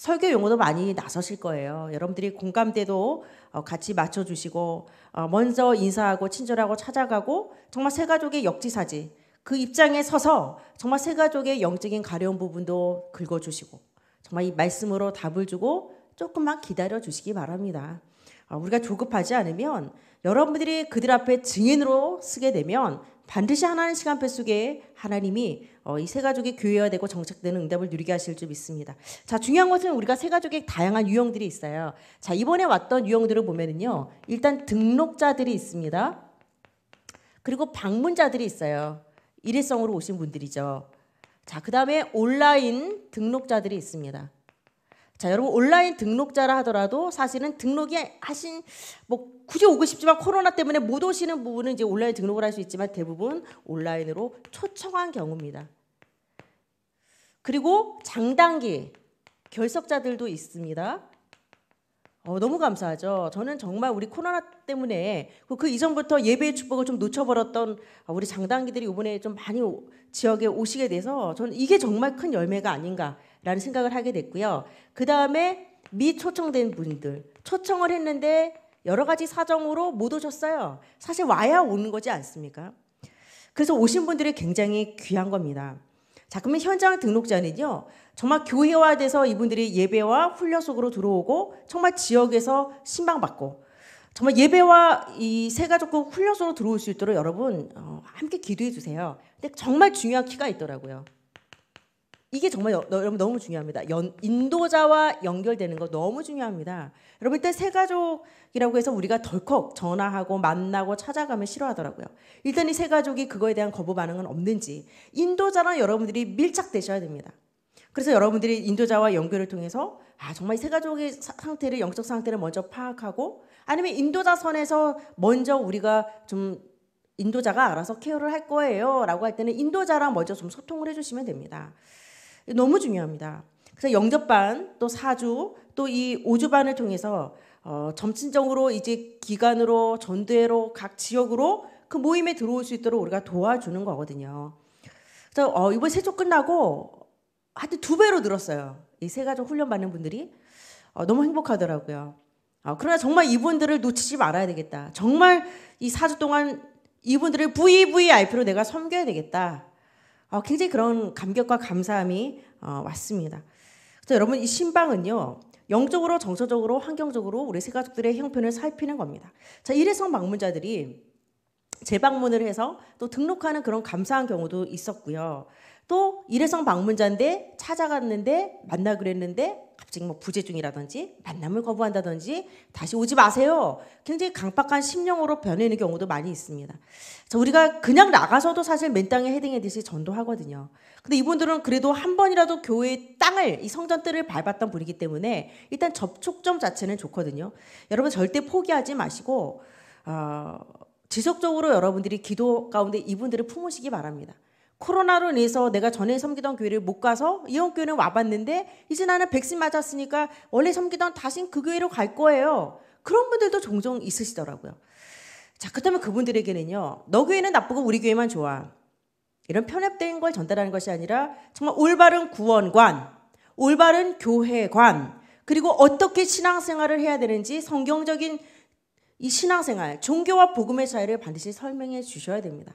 설교 용어도 많이 나서실 거예요. 여러분들이 공감대도 어, 같이 맞춰주시고 어, 먼저 인사하고 친절하고 찾아가고 정말 세 가족의 역지사지 그 입장에 서서 정말 세 가족의 영적인 가려운 부분도 긁어주시고 정말 이 말씀으로 답을 주고 조금만 기다려 주시기 바랍니다. 어, 우리가 조급하지 않으면 여러분들이 그들 앞에 증인으로 쓰게 되면 반드시 하나님 시간표 속에 하나님이 어, 이세 가족이 교회화 되고 정착되는 응답을 누리게 하실 줄 믿습니다. 자, 중요한 것은 우리가 세 가족의 다양한 유형들이 있어요. 자, 이번에 왔던 유형들을 보면은요. 일단 등록자들이 있습니다. 그리고 방문자들이 있어요. 일회성으로 오신 분들이죠. 자, 그다음에 온라인 등록자들이 있습니다. 자, 여러분 온라인 등록자라 하더라도 사실은 등록이 하신 뭐 굳이 오고 싶지만 코로나 때문에 못 오시는 부분은 이제 온라인 등록을 할 수 있지만 대부분 온라인으로 초청한 경우입니다. 그리고 장단기 결석자들도 있습니다. 어, 너무 감사하죠. 저는 정말 우리 코로나 때문에 그, 그 이전부터 예배의 축복을 좀 놓쳐버렸던 우리 장단기들이 이번에 좀 많이 오, 지역에 오시게 돼서 저는 이게 정말 큰 열매가 아닌가 라는 생각을 하게 됐고요. 그 다음에 미초청된 분들, 초청을 했는데 여러 가지 사정으로 못 오셨어요. 사실 와야 오는 거지 않습니까? 그래서 오신 분들이 굉장히 귀한 겁니다. 자, 그러면 현장 등록자는요, 정말 교회화돼서 이분들이 예배와 훈련 속으로 들어오고, 정말 지역에서 신방받고, 정말 예배와 이 세가족국 훈련 속으로 들어올 수 있도록 여러분, 어, 함께 기도해 주세요. 근데 정말 중요한 키가 있더라고요. 이게 정말 여러분 너무 중요합니다. 연, 인도자와 연결되는 거 너무 중요합니다. 여러분 일단 새 가족이라고 해서 우리가 덜컥 전화하고 만나고 찾아가면 싫어하더라고요. 일단 이새 가족이 그거에 대한 거부 반응은 없는지 인도자랑 여러분들이 밀착되셔야 됩니다. 그래서 여러분들이 인도자와 연결을 통해서 아 정말 새 가족의 상태를 영적 상태를 먼저 파악하고 아니면 인도자 선에서 먼저 우리가 좀 인도자가 알아서 케어를 할 거예요라고 할 때는 인도자랑 먼저 좀 소통을 해주시면 됩니다. 너무 중요합니다. 그래서 영접반 또 4주 또 이 5주반을 통해서 어, 점진적으로 이제 기관으로 전대로 각 지역으로 그 모임에 들어올 수 있도록 우리가 도와주는 거거든요. 그래서 어, 이번 세조 끝나고 하여튼 두 배로 늘었어요. 이 세 가족 훈련 받는 분들이 어, 너무 행복하더라고요. 어, 그러나 정말 이분들을 놓치지 말아야 되겠다. 정말 이 4주 동안 이분들을 VVIP로 내가 섬겨야 되겠다. 어, 굉장히 그런 감격과 감사함이 어, 왔습니다. 그래서 여러분 이 신방은요. 영적으로, 정서적으로, 환경적으로 우리 세 가족들의 형편을 살피는 겁니다. 자, 일회성 방문자들이 재방문을 해서 또 등록하는 그런 감사한 경우도 있었고요. 또 일회성 방문자인데 찾아갔는데 만나 그랬는데 갑자기 뭐 부재중이라든지 만남을 거부한다든지 다시 오지 마세요. 굉장히 강박한 심령으로 변해있는 경우도 많이 있습니다. 자, 우리가 그냥 나가서도 사실 맨 땅에 헤딩해듯이 전도하거든요. 근데 이분들은 그래도 한 번이라도 교회 땅을 이 성전들을 밟았던 분이기 때문에 일단 접촉점 자체는 좋거든요. 여러분 절대 포기하지 마시고 어, 지속적으로 여러분들이 기도 가운데 이분들을 품으시기 바랍니다. 코로나로 인해서 내가 전에 섬기던 교회를 못 가서 이혼교회는 와봤는데 이제 나는 백신 맞았으니까 원래 섬기던 다신 그 교회로 갈 거예요. 그런 분들도 종종 있으시더라고요. 자, 그렇다면 그분들에게는요, 너 교회는 나쁘고 우리 교회만 좋아. 이런 편협된 걸 전달하는 것이 아니라 정말 올바른 구원관, 올바른 교회관, 그리고 어떻게 신앙생활을 해야 되는지 성경적인 이 신앙생활, 종교와 복음의 차이를 반드시 설명해 주셔야 됩니다.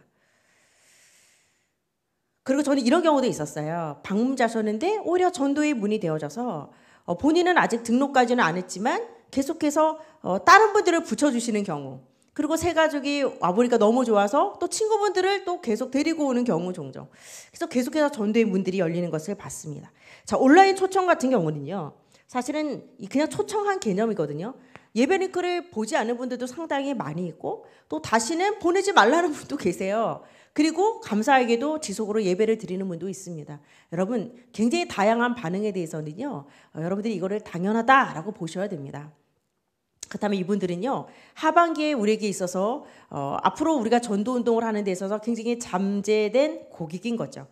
그리고 저는 이런 경우도 있었어요. 방문자셨는데 오히려 전도의 문이 되어져서 어, 본인은 아직 등록까지는 안 했지만 계속해서 어, 다른 분들을 붙여주시는 경우. 그리고 새 가족이 와보니까 너무 좋아서 또 친구분들을 또 계속 데리고 오는 경우 종종. 그래서 계속해서 전도의 문들이 열리는 것을 봤습니다. 자, 온라인 초청 같은 경우는요. 사실은 그냥 초청한 개념이거든요. 예배 링크를 보지 않은 분들도 상당히 많이 있고 또 다시는 보내지 말라는 분도 계세요. 그리고 감사하게도 지속으로 예배를 드리는 분도 있습니다. 여러분 굉장히 다양한 반응에 대해서는요. 어, 여러분들이 이거를 당연하다라고 보셔야 됩니다. 그렇다면 이분들은요 하반기에 우리에게 있어서 어, 앞으로 우리가 전도 운동을 하는 데 있어서 굉장히 잠재된 고객인 거죠.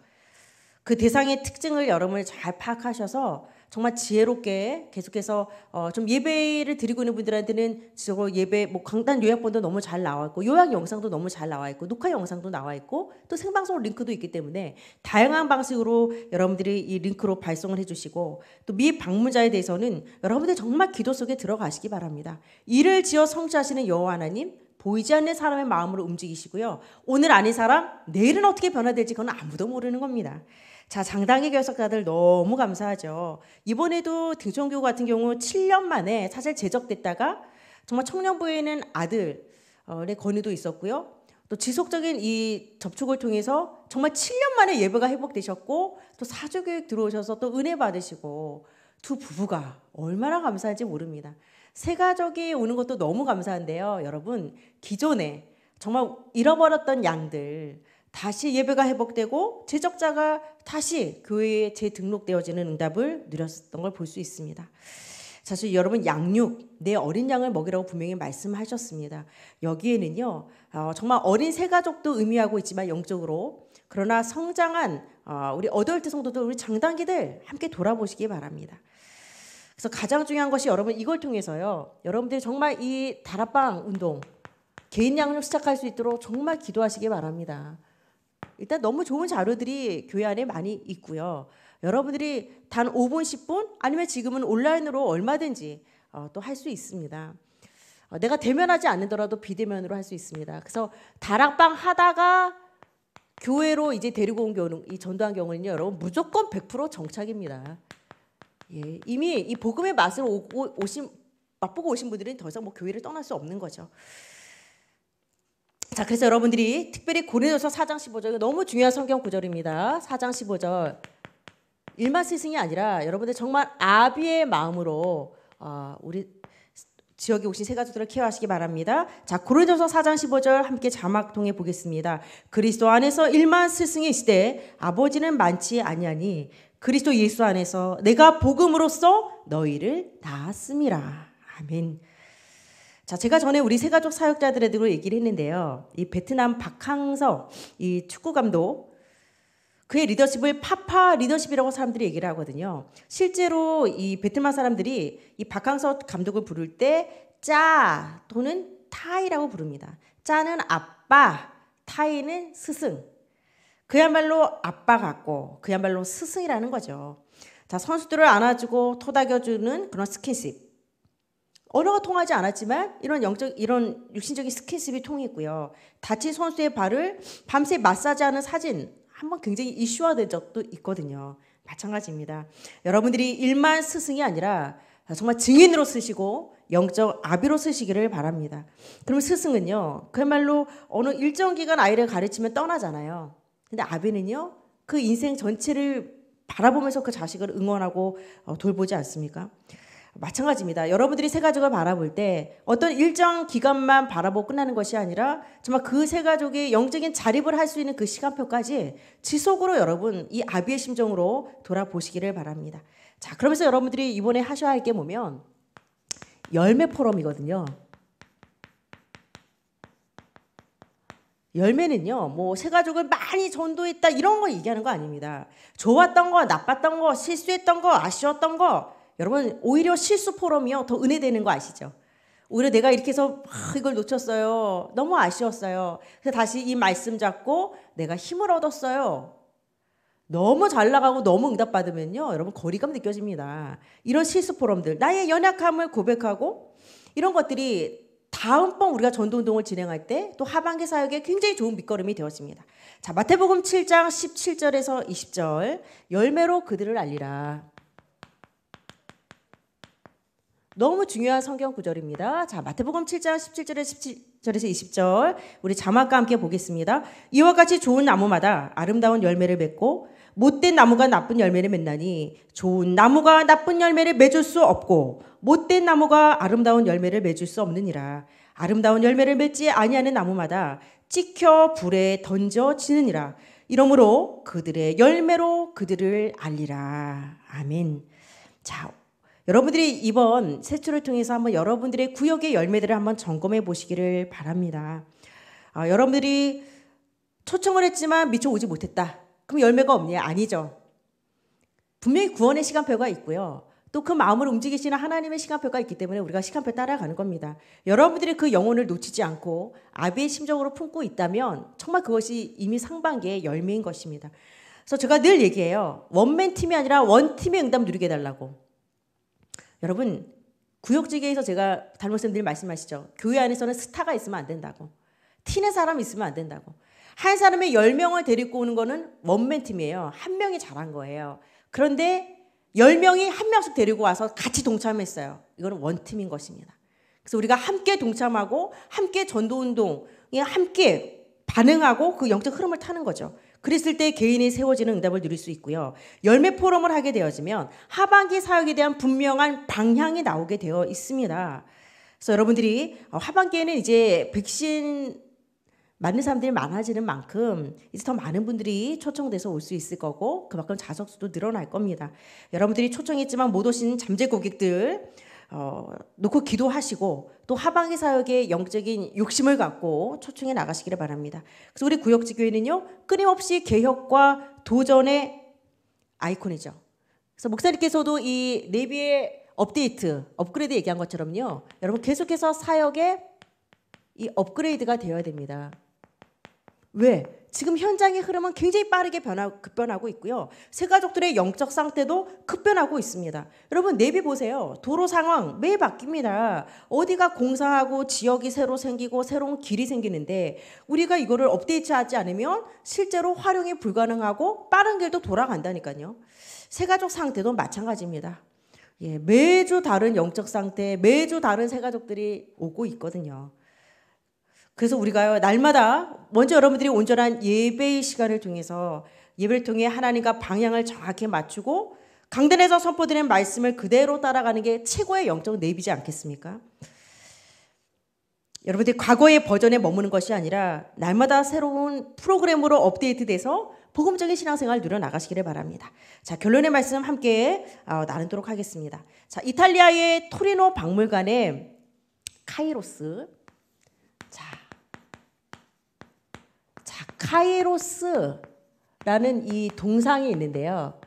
그 대상의 특징을 여러분이 잘 파악하셔서 정말 지혜롭게 계속해서 어좀 예배를 드리고 있는 분들한테는 저거 예배 뭐 강단 요약본도 너무 잘 나와 있고 요약 영상도 너무 잘 나와 있고 녹화 영상도 나와 있고 또 생방송 링크도 있기 때문에 다양한 방식으로 여러분들이 이 링크로 발송을 해주시고 또 미 방문자에 대해서는 여러분들 정말 기도 속에 들어가시기 바랍니다. 이를 지어 성취하시는 여호와 하나님 보이지 않는 사람의 마음으로 움직이시고요. 오늘 아닌 사람 내일은 어떻게 변화될지 그건 아무도 모르는 겁니다. 자, 장당의 결석자들 너무 감사하죠. 이번에도 등촌교 같은 경우 7년 만에 사실 제적됐다가 정말 청년부에는 아들의 어, 권위도 있었고요. 또 지속적인 이 접촉을 통해서 정말 7년 만에 예배가 회복되셨고 또 사주교육 들어오셔서 또 은혜 받으시고 두 부부가 얼마나 감사한지 모릅니다. 세 가족이 오는 것도 너무 감사한데요. 여러분, 기존에 정말 잃어버렸던 양들, 다시 예배가 회복되고 제적자가 다시 교회에 재등록되어지는 응답을 누렸던 걸 볼 수 있습니다. 사실 여러분 양육 내 어린 양을 먹이라고 분명히 말씀하셨습니다. 여기에는요 어, 정말 어린 새가족도 의미하고 있지만 영적으로 그러나 성장한 어, 우리 어덜트 성도들 우리 장단기들 함께 돌아보시기 바랍니다. 그래서 가장 중요한 것이 여러분 이걸 통해서요 여러분들이 정말 이 다락방 운동 개인 양육 시작할 수 있도록 정말 기도하시기 바랍니다. 일단 너무 좋은 자료들이 교회 안에 많이 있고요. 여러분들이 단 5분, 10분 아니면 지금은 온라인으로 얼마든지 어, 또 할 수 있습니다. 어, 내가 대면하지 않더라도 비대면으로 할 수 있습니다. 그래서 다락방 하다가 교회로 이제 데리고 온 경우, 이 전도한 경우는요, 여러분 무조건 100% 정착입니다. 예, 이미 이 복음의 맛을 오, 오, 오신 맛보고 오신 분들은 더 이상 뭐 교회를 떠날 수 없는 거죠. 자, 그래서 여러분들이 특별히 고린도서 4장 15절 이 너무 중요한 성경 구절입니다. 4장 15절. 일만 스승이 아니라 여러분들 정말 아비의 마음으로 어, 우리 지역에 오신 세 가족들을 케어하시기 바랍니다. 자, 고린도서 4장 15절 함께 자막 통해 보겠습니다. 그리스도 안에서 일만 스승이 있으되 아버지는 많지 아니하니 그리스도 예수 안에서 내가 복음으로써 너희를 다스이라 아멘. 자, 제가 전에 우리 세가족 사역자들에 대해 얘기를 했는데요. 이 베트남 박항서 이 축구 감독 그의 리더십을 파파 리더십이라고 사람들이 얘기를 하거든요. 실제로 이 베트남 사람들이 이 박항서 감독을 부를 때 짜 또는 타이라고 부릅니다. 짜는 아빠, 타이는 스승. 그야말로 아빠 같고 그야말로 스승이라는 거죠. 자, 선수들을 안아주고 토닥여주는 그런 스킨십. 언어가 통하지 않았지만 이런 영적 이런 육신적인 스킨십이 통했고요. 다친 선수의 발을 밤새 마사지하는 사진 한번 굉장히 이슈화된 적도 있거든요. 마찬가지입니다. 여러분들이 일만 스승이 아니라 정말 증인으로 쓰시고 영적 아비로 쓰시기를 바랍니다. 그럼 스승은요, 그야말로 어느 일정 기간 아이를 가르치면 떠나잖아요. 근데 아비는요, 그 인생 전체를 바라보면서 그 자식을 응원하고 어, 돌보지 않습니까? 마찬가지입니다. 여러분들이 세 가족을 바라볼 때 어떤 일정 기간만 바라보고 끝나는 것이 아니라 정말 그 세 가족이 영적인 자립을 할 수 있는 그 시간표까지 지속으로 여러분 이 아비의 심정으로 돌아보시기를 바랍니다. 자, 그러면서 여러분들이 이번에 하셔야 할 게 뭐면 열매 포럼이거든요. 열매는요, 뭐, 세 가족을 많이 전도했다, 이런 거 얘기하는 거 아닙니다. 좋았던 거, 나빴던 거, 실수했던 거, 아쉬웠던 거, 여러분 오히려 실수 포럼이요 더 은혜 되는 거 아시죠? 오히려 내가 이렇게 해서 이걸 놓쳤어요. 너무 아쉬웠어요. 그래서 다시 이 말씀 잡고 내가 힘을 얻었어요. 너무 잘 나가고 너무 응답받으면요. 여러분 거리감 느껴집니다. 이런 실수 포럼들, 나의 연약함을 고백하고 이런 것들이 다음번 우리가 전도운동을 진행할 때 또 하반기 사역에 굉장히 좋은 밑거름이 되었습니다. 자, 마태복음 7장 17절에서 20절 열매로 그들을 알리라. 너무 중요한 성경 구절입니다. 자, 마태복음 7장 17절에서 17절에서 20절 우리 자막과 함께 보겠습니다. 이와 같이 좋은 나무마다 아름다운 열매를 맺고 못된 나무가 나쁜 열매를 맺나니 좋은 나무가 나쁜 열매를 맺을 수 없고 못된 나무가 아름다운 열매를 맺을 수 없느니라. 아름다운 열매를 맺지 아니하는 나무마다 찍혀 불에 던져지느니라. 이러므로 그들의 열매로 그들을 알리라. 아멘. 자, 여러분들이 이번 세출을 통해서 한번 여러분들의 구역의 열매들을 한번 점검해 보시기를 바랍니다. 어, 여러분들이 초청을 했지만 미처 오지 못했다. 그럼 열매가 없냐? 아니죠. 분명히 구원의 시간표가 있고요. 또 그 마음을 움직이시는 하나님의 시간표가 있기 때문에 우리가 시간표 따라가는 겁니다. 여러분들이 그 영혼을 놓치지 않고 아비의 심정으로 품고 있다면 정말 그것이 이미 상반기의 열매인 것입니다. 그래서 제가 늘 얘기해요. 원맨 팀이 아니라 원팀의 응답 누리게 해달라고. 여러분 구역지계에서 제가 닮은 쌤들이 말씀하시죠. 교회 안에서는 스타가 있으면 안 된다고. 티낸 사람 있으면 안 된다고. 한 사람의 열명을 데리고 오는 거는 원맨 팀이에요. 한 명이 잘한 거예요. 그런데 열명이한 명씩 데리고 와서 같이 동참했어요. 이거는 원팀인 것입니다. 그래서 우리가 함께 동참하고 함께 전도운동에 함께 반응하고 그 영적 흐름을 타는 거죠. 그랬을 때 개인이 세워지는 응답을 누릴 수 있고요. 열매 포럼을 하게 되어지면 하반기 사역에 대한 분명한 방향이 나오게 되어 있습니다. 그래서 여러분들이 어, 하반기에는 이제 백신 맞는 사람들이 많아지는 만큼 이제 더 많은 분들이 초청돼서 올 수 있을 거고 그만큼 좌석 수도 늘어날 겁니다. 여러분들이 초청했지만 못 오신 잠재 고객들 어, 놓고 기도하시고 또 하방의 사역에 영적인 욕심을 갖고 초청해 나가시기를 바랍니다. 그래서 우리 구역지 교회는요 끊임없이 개혁과 도전의 아이콘이죠. 그래서 목사님께서도 이 네비의 업데이트, 업그레이드 얘기한 것처럼요 여러분 계속해서 사역의 이 업그레이드가 되어야 됩니다. 왜? 지금 현장의 흐름은 굉장히 빠르게 변하, 급변하고 있고요. 새가족들의 영적 상태도 급변하고 있습니다. 여러분 내비 보세요. 도로 상황 매일 바뀝니다. 어디가 공사하고 지역이 새로 생기고 새로운 길이 생기는데 우리가 이거를 업데이트하지 않으면 실제로 활용이 불가능하고 빠른 길도 돌아간다니까요. 새가족 상태도 마찬가지입니다. 예, 매주 다른 영적 상태, 매주 다른 새가족들이 오고 있거든요. 그래서 우리가요, 날마다 먼저 여러분들이 온전한 예배의 시간을 통해서 예배를 통해 하나님과 방향을 정확히 맞추고 강단에서 선포드리는 말씀을 그대로 따라가는 게 최고의 영적 내비지 않겠습니까? 여러분들이 과거의 버전에 머무는 것이 아니라 날마다 새로운 프로그램으로 업데이트돼서 복음적인 신앙생활 누려나가시기를 바랍니다. 자, 결론의 말씀 함께 어, 나누도록 하겠습니다. 자, 이탈리아의 토리노 박물관에 카이로스 카이로스라는 이 동상이 있는데요.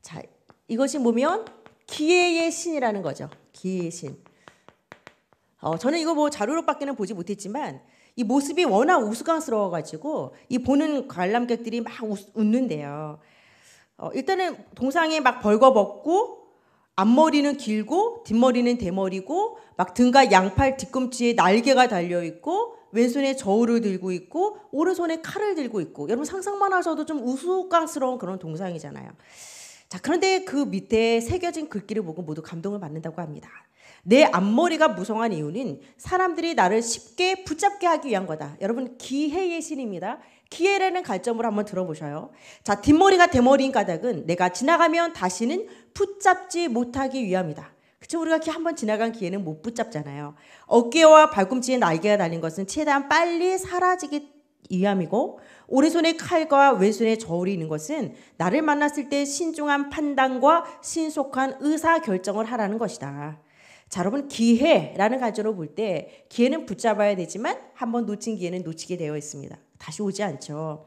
자, 이것이 뭐면 기회의 신이라는 거죠. 기회의 신. 어, 저는 이거 뭐 자료로밖에는 보지 못했지만 이 모습이 워낙 우스꽝스러워가지고 이 보는 관람객들이 막 웃, 는데요 어, 일단은 동상에 막 벌거벗고 앞머리는 길고 뒷머리는 대머리고 막 등과 양팔 뒤꿈치에 날개가 달려 있고 왼손에 저울을 들고 있고 오른손에 칼을 들고 있고 여러분 상상만 하셔도 좀 우스꽝스러운 그런 동상이잖아요. 자, 그런데 그 밑에 새겨진 글귀를 보고 모두 감동을 받는다고 합니다. 내 앞머리가 무성한 이유는 사람들이 나를 쉽게 붙잡게 하기 위한 거다. 여러분 기해의 신입니다. 기해라는갈점으로 한번 들어보셔요. 자, 뒷머리가 대머리인 까닭은 내가 지나가면 다시는 붙잡지 못하기 위함이다. 그쵸? 우리가 이렇게 한번 지나간 기회는 못 붙잡잖아요. 어깨와 발꿈치에 날개가 달린 것은 최대한 빨리 사라지기 위함이고, 오른손에 칼과 왼손에 저울이 있는 것은 나를 만났을 때 신중한 판단과 신속한 의사 결정을 하라는 것이다. 자, 여러분, 기회라는 관점로볼 때 기회는 붙잡아야 되지만 한번 놓친 기회는 놓치게 되어 있습니다. 다시 오지 않죠.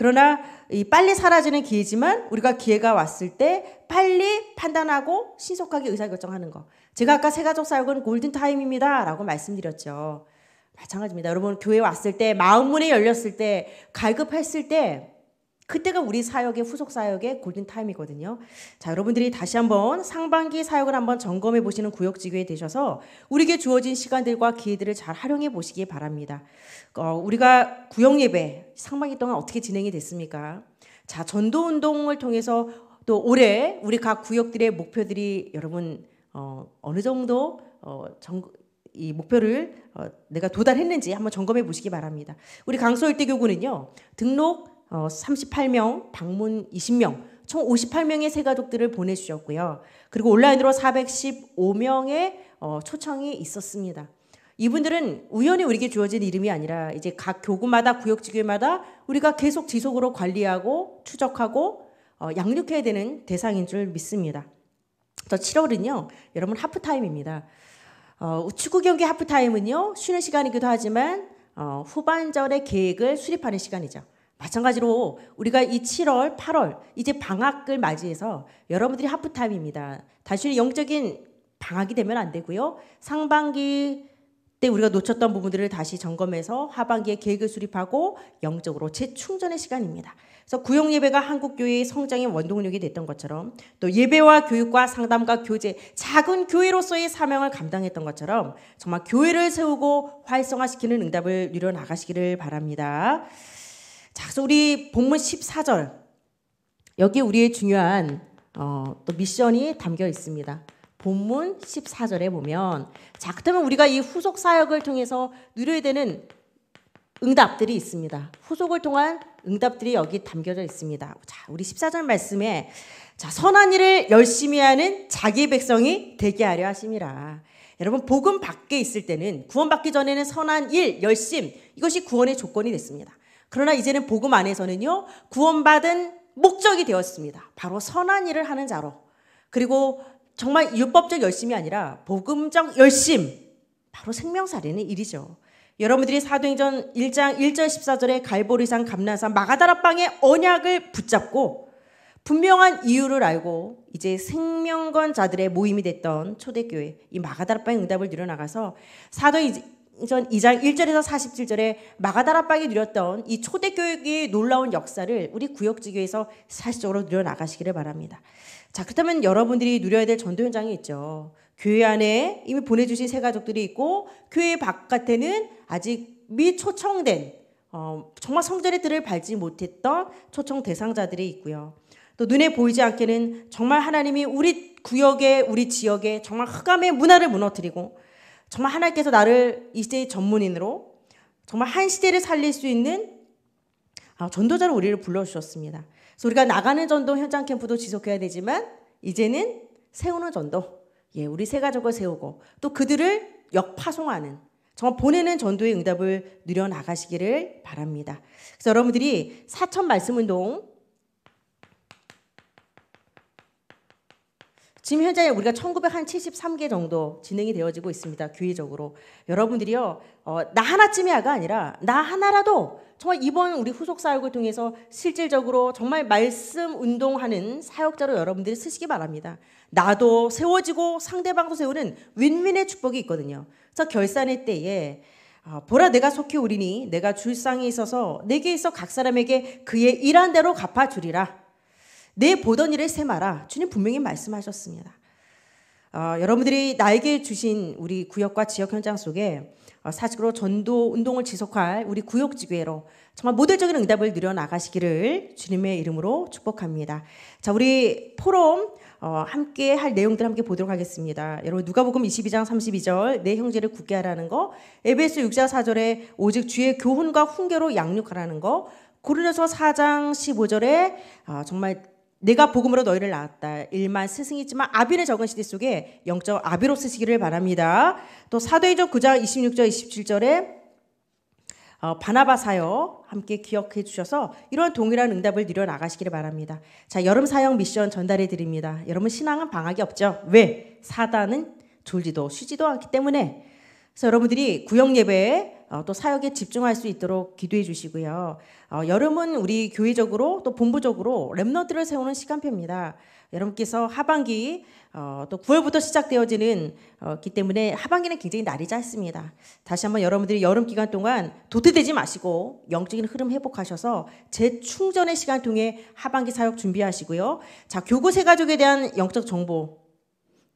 그러나 이 빨리 사라지는 기회지만 우리가 기회가 왔을 때 빨리 판단하고 신속하게 의사결정하는 거. 제가 아까 새가족 사역은 골든타임입니다. 라고 말씀드렸죠. 마찬가지입니다. 여러분, 교회 왔을 때, 마음문이 열렸을 때, 갈급했을 때, 그때가 우리 사역의 후속 사역의 골든 타임이거든요. 자, 여러분들이 다시 한번 상반기 사역을 한번 점검해 보시는 구역 지구에 되셔서 우리에게 주어진 시간들과 기회들을 잘 활용해 보시기 바랍니다. 어, 우리가 구역 예배 상반기 동안 어떻게 진행이 됐습니까? 자, 전도 운동을 통해서 또 올해 우리 각 구역들의 목표들이 여러분 어, 어느 정도 어, 정, 이 목표를 어, 내가 도달했는지 한번 점검해 보시기 바랍니다. 우리 강소일대 교구는요 등록 어, 38명, 방문 20명, 총 58명의 새가족들을 보내주셨고요. 그리고 온라인으로 415명의 어, 초청이 있었습니다. 이분들은 우연히 우리에게 주어진 이름이 아니라 이제 각 교구마다 구역지교마다 우리가 계속 지속으로 관리하고 추적하고 어, 양육해야 되는 대상인 줄 믿습니다. 저 7월은요, 여러분 하프타임입니다. 어, 축구 경기 하프타임은요, 쉬는 시간이기도 하지만 어, 후반전의 계획을 수립하는 시간이죠. 마찬가지로 우리가 이 7월, 8월 이제 방학을 맞이해서 여러분들이 하프타임입니다. 단순히 영적인 방학이 되면 안 되고요. 상반기 때 우리가 놓쳤던 부분들을 다시 점검해서 하반기에 계획을 수립하고 영적으로 재충전의 시간입니다. 그래서 구역 예배가 한국 교회의 성장의 원동력이 됐던 것처럼 또 예배와 교육과 상담과 교제 작은 교회로서의 사명을 감당했던 것처럼 정말 교회를 세우고 활성화시키는 응답을 누려 나가시기를 바랍니다. 자, 그래서 우리 본문 14절. 여기 우리의 중요한 어, 또 미션이 담겨 있습니다. 본문 14절에 보면 자, 그렇다면 우리가 이 후속 사역을 통해서 누려야 되는 응답들이 있습니다. 후속을 통한 응답들이 여기 담겨져 있습니다. 자, 우리 14절 말씀에 자, 선한 일을 열심히 하는 자기 백성이 되게 하려 하심이라. 여러분 복음 밖에 있을 때는 구원 받기 전에는 선한 일, 열심 이것이 구원의 조건이 됐습니다. 그러나 이제는 복음 안에서는요, 구원받은 목적이 되었습니다. 바로 선한 일을 하는 자로. 그리고 정말 율법적 열심이 아니라 복음적 열심. 바로 생명살인의 일이죠. 여러분들이 사도행전 1장 1절 14절에 갈보리산 감난산 마가다라방의 언약을 붙잡고 분명한 이유를 알고 이제 생명건 자들의 모임이 됐던 초대교회 이 마가다라방의 응답을 늘어나가서 사도 전 2장 1절에서 47절에 마가다라빵이 누렸던 이 초대교육의 놀라운 역사를 우리 구역지교에서 사실적으로 누려나가시기를 바랍니다. 자, 그렇다면 여러분들이 누려야 될 전도 현장이 있죠. 교회 안에 이미 보내주신 새 가족들이 있고 교회 바깥에는 아직 미초청된 어, 정말 성전에 들을 밟지 못했던 초청 대상자들이 있고요. 또 눈에 보이지 않게는 정말 하나님이 우리 구역에 우리 지역에 정말 흑암의 문화를 무너뜨리고 정말 하나님께서 나를 이 시대의 전문인으로 정말 한 시대를 살릴 수 있는 아, 전도자로 우리를 불러주셨습니다. 그래서 우리가 나가는 전도 현장 캠프도 지속해야 되지만 이제는 세우는 전도, 예, 우리 세 가족을 세우고 또 그들을 역파송하는 정말 보내는 전도의 응답을 누려 나가시기를 바랍니다. 그래서 여러분들이 사천 말씀 운동 지금 현재 우리가 1973개 정도 진행이 되어지고 있습니다. 교회적으로. 여러분들이요, 어, 나 하나쯤이야가 아니라 나 하나라도 정말 이번 우리 후속 사역을 통해서 실질적으로 정말 말씀 운동하는 사역자로 여러분들이 쓰시기 바랍니다. 나도 세워지고 상대방도 세우는 윈윈의 축복이 있거든요. 그래서 결산의 때에 어, 보라 내가 속히 우리니 내가 줄상이 있어서 내게 있어 각 사람에게 그의 일한 대로 갚아주리라. 내 보던 일을 세마라. 주님 분명히 말씀하셨습니다. 어, 여러분들이 나에게 주신 우리 구역과 지역 현장 속에 어, 사직으로 전도 운동을 지속할 우리 구역 지교회로 정말 모델적인 응답을 늘려 나가시기를 주님의 이름으로 축복합니다. 자, 우리 포럼 어, 함께 할 내용들 함께 보도록 하겠습니다. 여러분 누가복음 22장 32절 내 형제를 굳게 하라는 거, 에베소 6장 4절에 오직 주의 교훈과 훈계로 양육하라는 거, 고린도서 4장 15절에 어, 정말 내가 복음으로 너희를 낳았다. 일만 스승이지만 아비는 적은 시대 속에 영적 아비로 쓰시기를 바랍니다. 또사도의전 9장 26절 27절에 어, 바나바 사역 함께 기억해 주셔서 이러한 동일한 응답을 누려 나가시기를 바랍니다. 자, 여름 사형 미션 전달해 드립니다. 여러분 신앙은 방학이 없죠. 왜? 사단은 졸지도 쉬지도 않기 때문에. 그래서 여러분들이 구역 예배 어, 또 사역에 집중할 수 있도록 기도해 주시고요. 어, 여름은 우리 교회적으로 또 본부적으로 랩너들을 세우는 시간표입니다. 여러분께서 하반기 어, 또 9월부터 시작되어지는 기 때문에 하반기는 굉장히 날이 짧습니다. 다시 한번 여러분들이 여름 기간 동안 도태되지 마시고 영적인 흐름 회복하셔서 재충전의 시간 통해 하반기 사역 준비하시고요. 자 교구 세 가족에 대한 영적 정보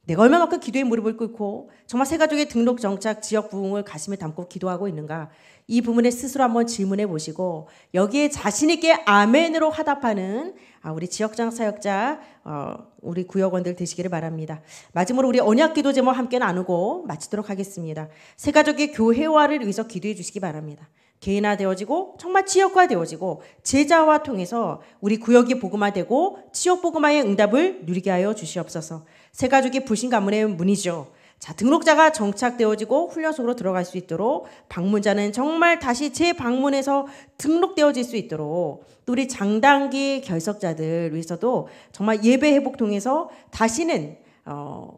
내가 얼마만큼 기도에 무릎을 꿇고 정말 새 가족의 등록 정착 지역 부흥을 가슴에 담고 기도하고 있는가 이 부분에 스스로 한번 질문해 보시고 여기에 자신 있게 아멘으로 화답하는 아, 우리 지역장 사역자 어, 우리 구역원들 되시기를 바랍니다. 마지막으로 우리 언약기도 제목 함께 나누고 마치도록 하겠습니다. 새 가족의 교회화를 위해서 기도해 주시기 바랍니다. 개인화되어지고 정말 지역화되어지고 제자화 통해서 우리 구역이 복음화되고 지역 복음화의 응답을 누리게 하여 주시옵소서. 새 가족이 불신 가문의 문이죠. 자, 등록자가 정착되어지고 훈련소로 들어갈 수 있도록 방문자는 정말 다시 재방문해서 등록되어질 수 있도록 또 우리 장단기 결석자들 위해서도 정말 예배 회복 통해서 다시는 어,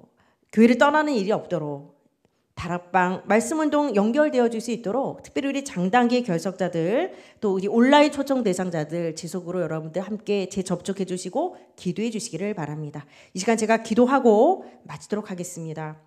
교회를 떠나는 일이 없도록 다락방 말씀 운동 연결되어 줄 수 있도록 특별히 우리 장단기 결석자들 또 우리 온라인 초청 대상자들 지속으로 여러분들 함께 재접촉해 주시고 기도해 주시기를 바랍니다. 이 시간 제가 기도하고 마치도록 하겠습니다.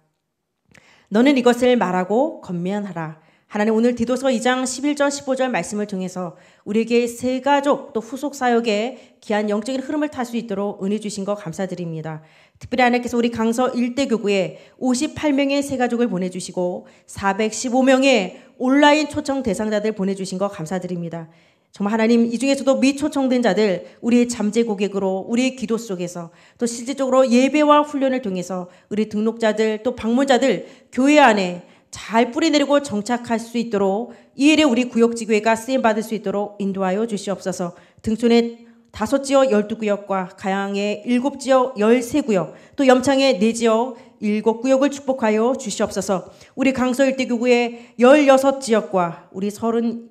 너는 이것을 말하고 건면하라. 하나님 오늘 디도서 2장 11절 15절 말씀을 통해서 우리에게 세 가족 또 후속 사역에 귀한 영적인 흐름을 탈 수 있도록 은혜 주신 거 감사드립니다. 특별히 하나님께서 우리 강서 일대 교구에 58명의 새 가족을 보내주시고 415명의 온라인 초청 대상자들 보내주신 거 감사드립니다. 정말 하나님 이 중에서도 미초청된 자들 우리의 잠재 고객으로 우리의 기도 속에서 또 실질적으로 예배와 훈련을 통해서 우리 등록자들 또 방문자들 교회 안에 잘 뿌리내리고 정착할 수 있도록 이 일에 우리 구역지교회가 쓰임받을 수 있도록 인도하여 주시옵소서 등촌의 다섯 지역 열두 구역과 가양의 일곱 지역 열세 구역 또 염창의 네 지역 일곱 구역을 축복하여 주시옵소서 우리 강서 일대 교구의 열여섯 지역과 우리 서른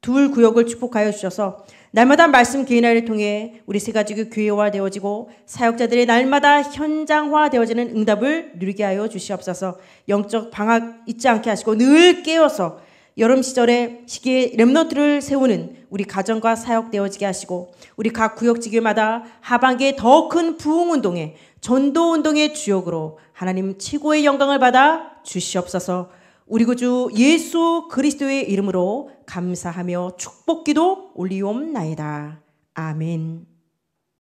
둘 구역을 축복하여 주셔서 날마다 말씀 기인화를 통해 우리 세가지이 그 교회화 되어지고 사역자들의 날마다 현장화 되어지는 응답을 누리게 하여 주시옵소서. 영적 방학 잊지 않게 하시고 늘 깨워서 여름 시절에 시기에 렘너트를 세우는 우리 가정과 사역 되어지게 하시고 우리 각 구역지교마다 하반기에 더 큰 부흥 운동에 전도 운동의 주역으로 하나님 최고의 영광을 받아 주시옵소서. 우리 구주 예수 그리스도의 이름으로 감사하며 축복기도 올리옵나이다. 아멘.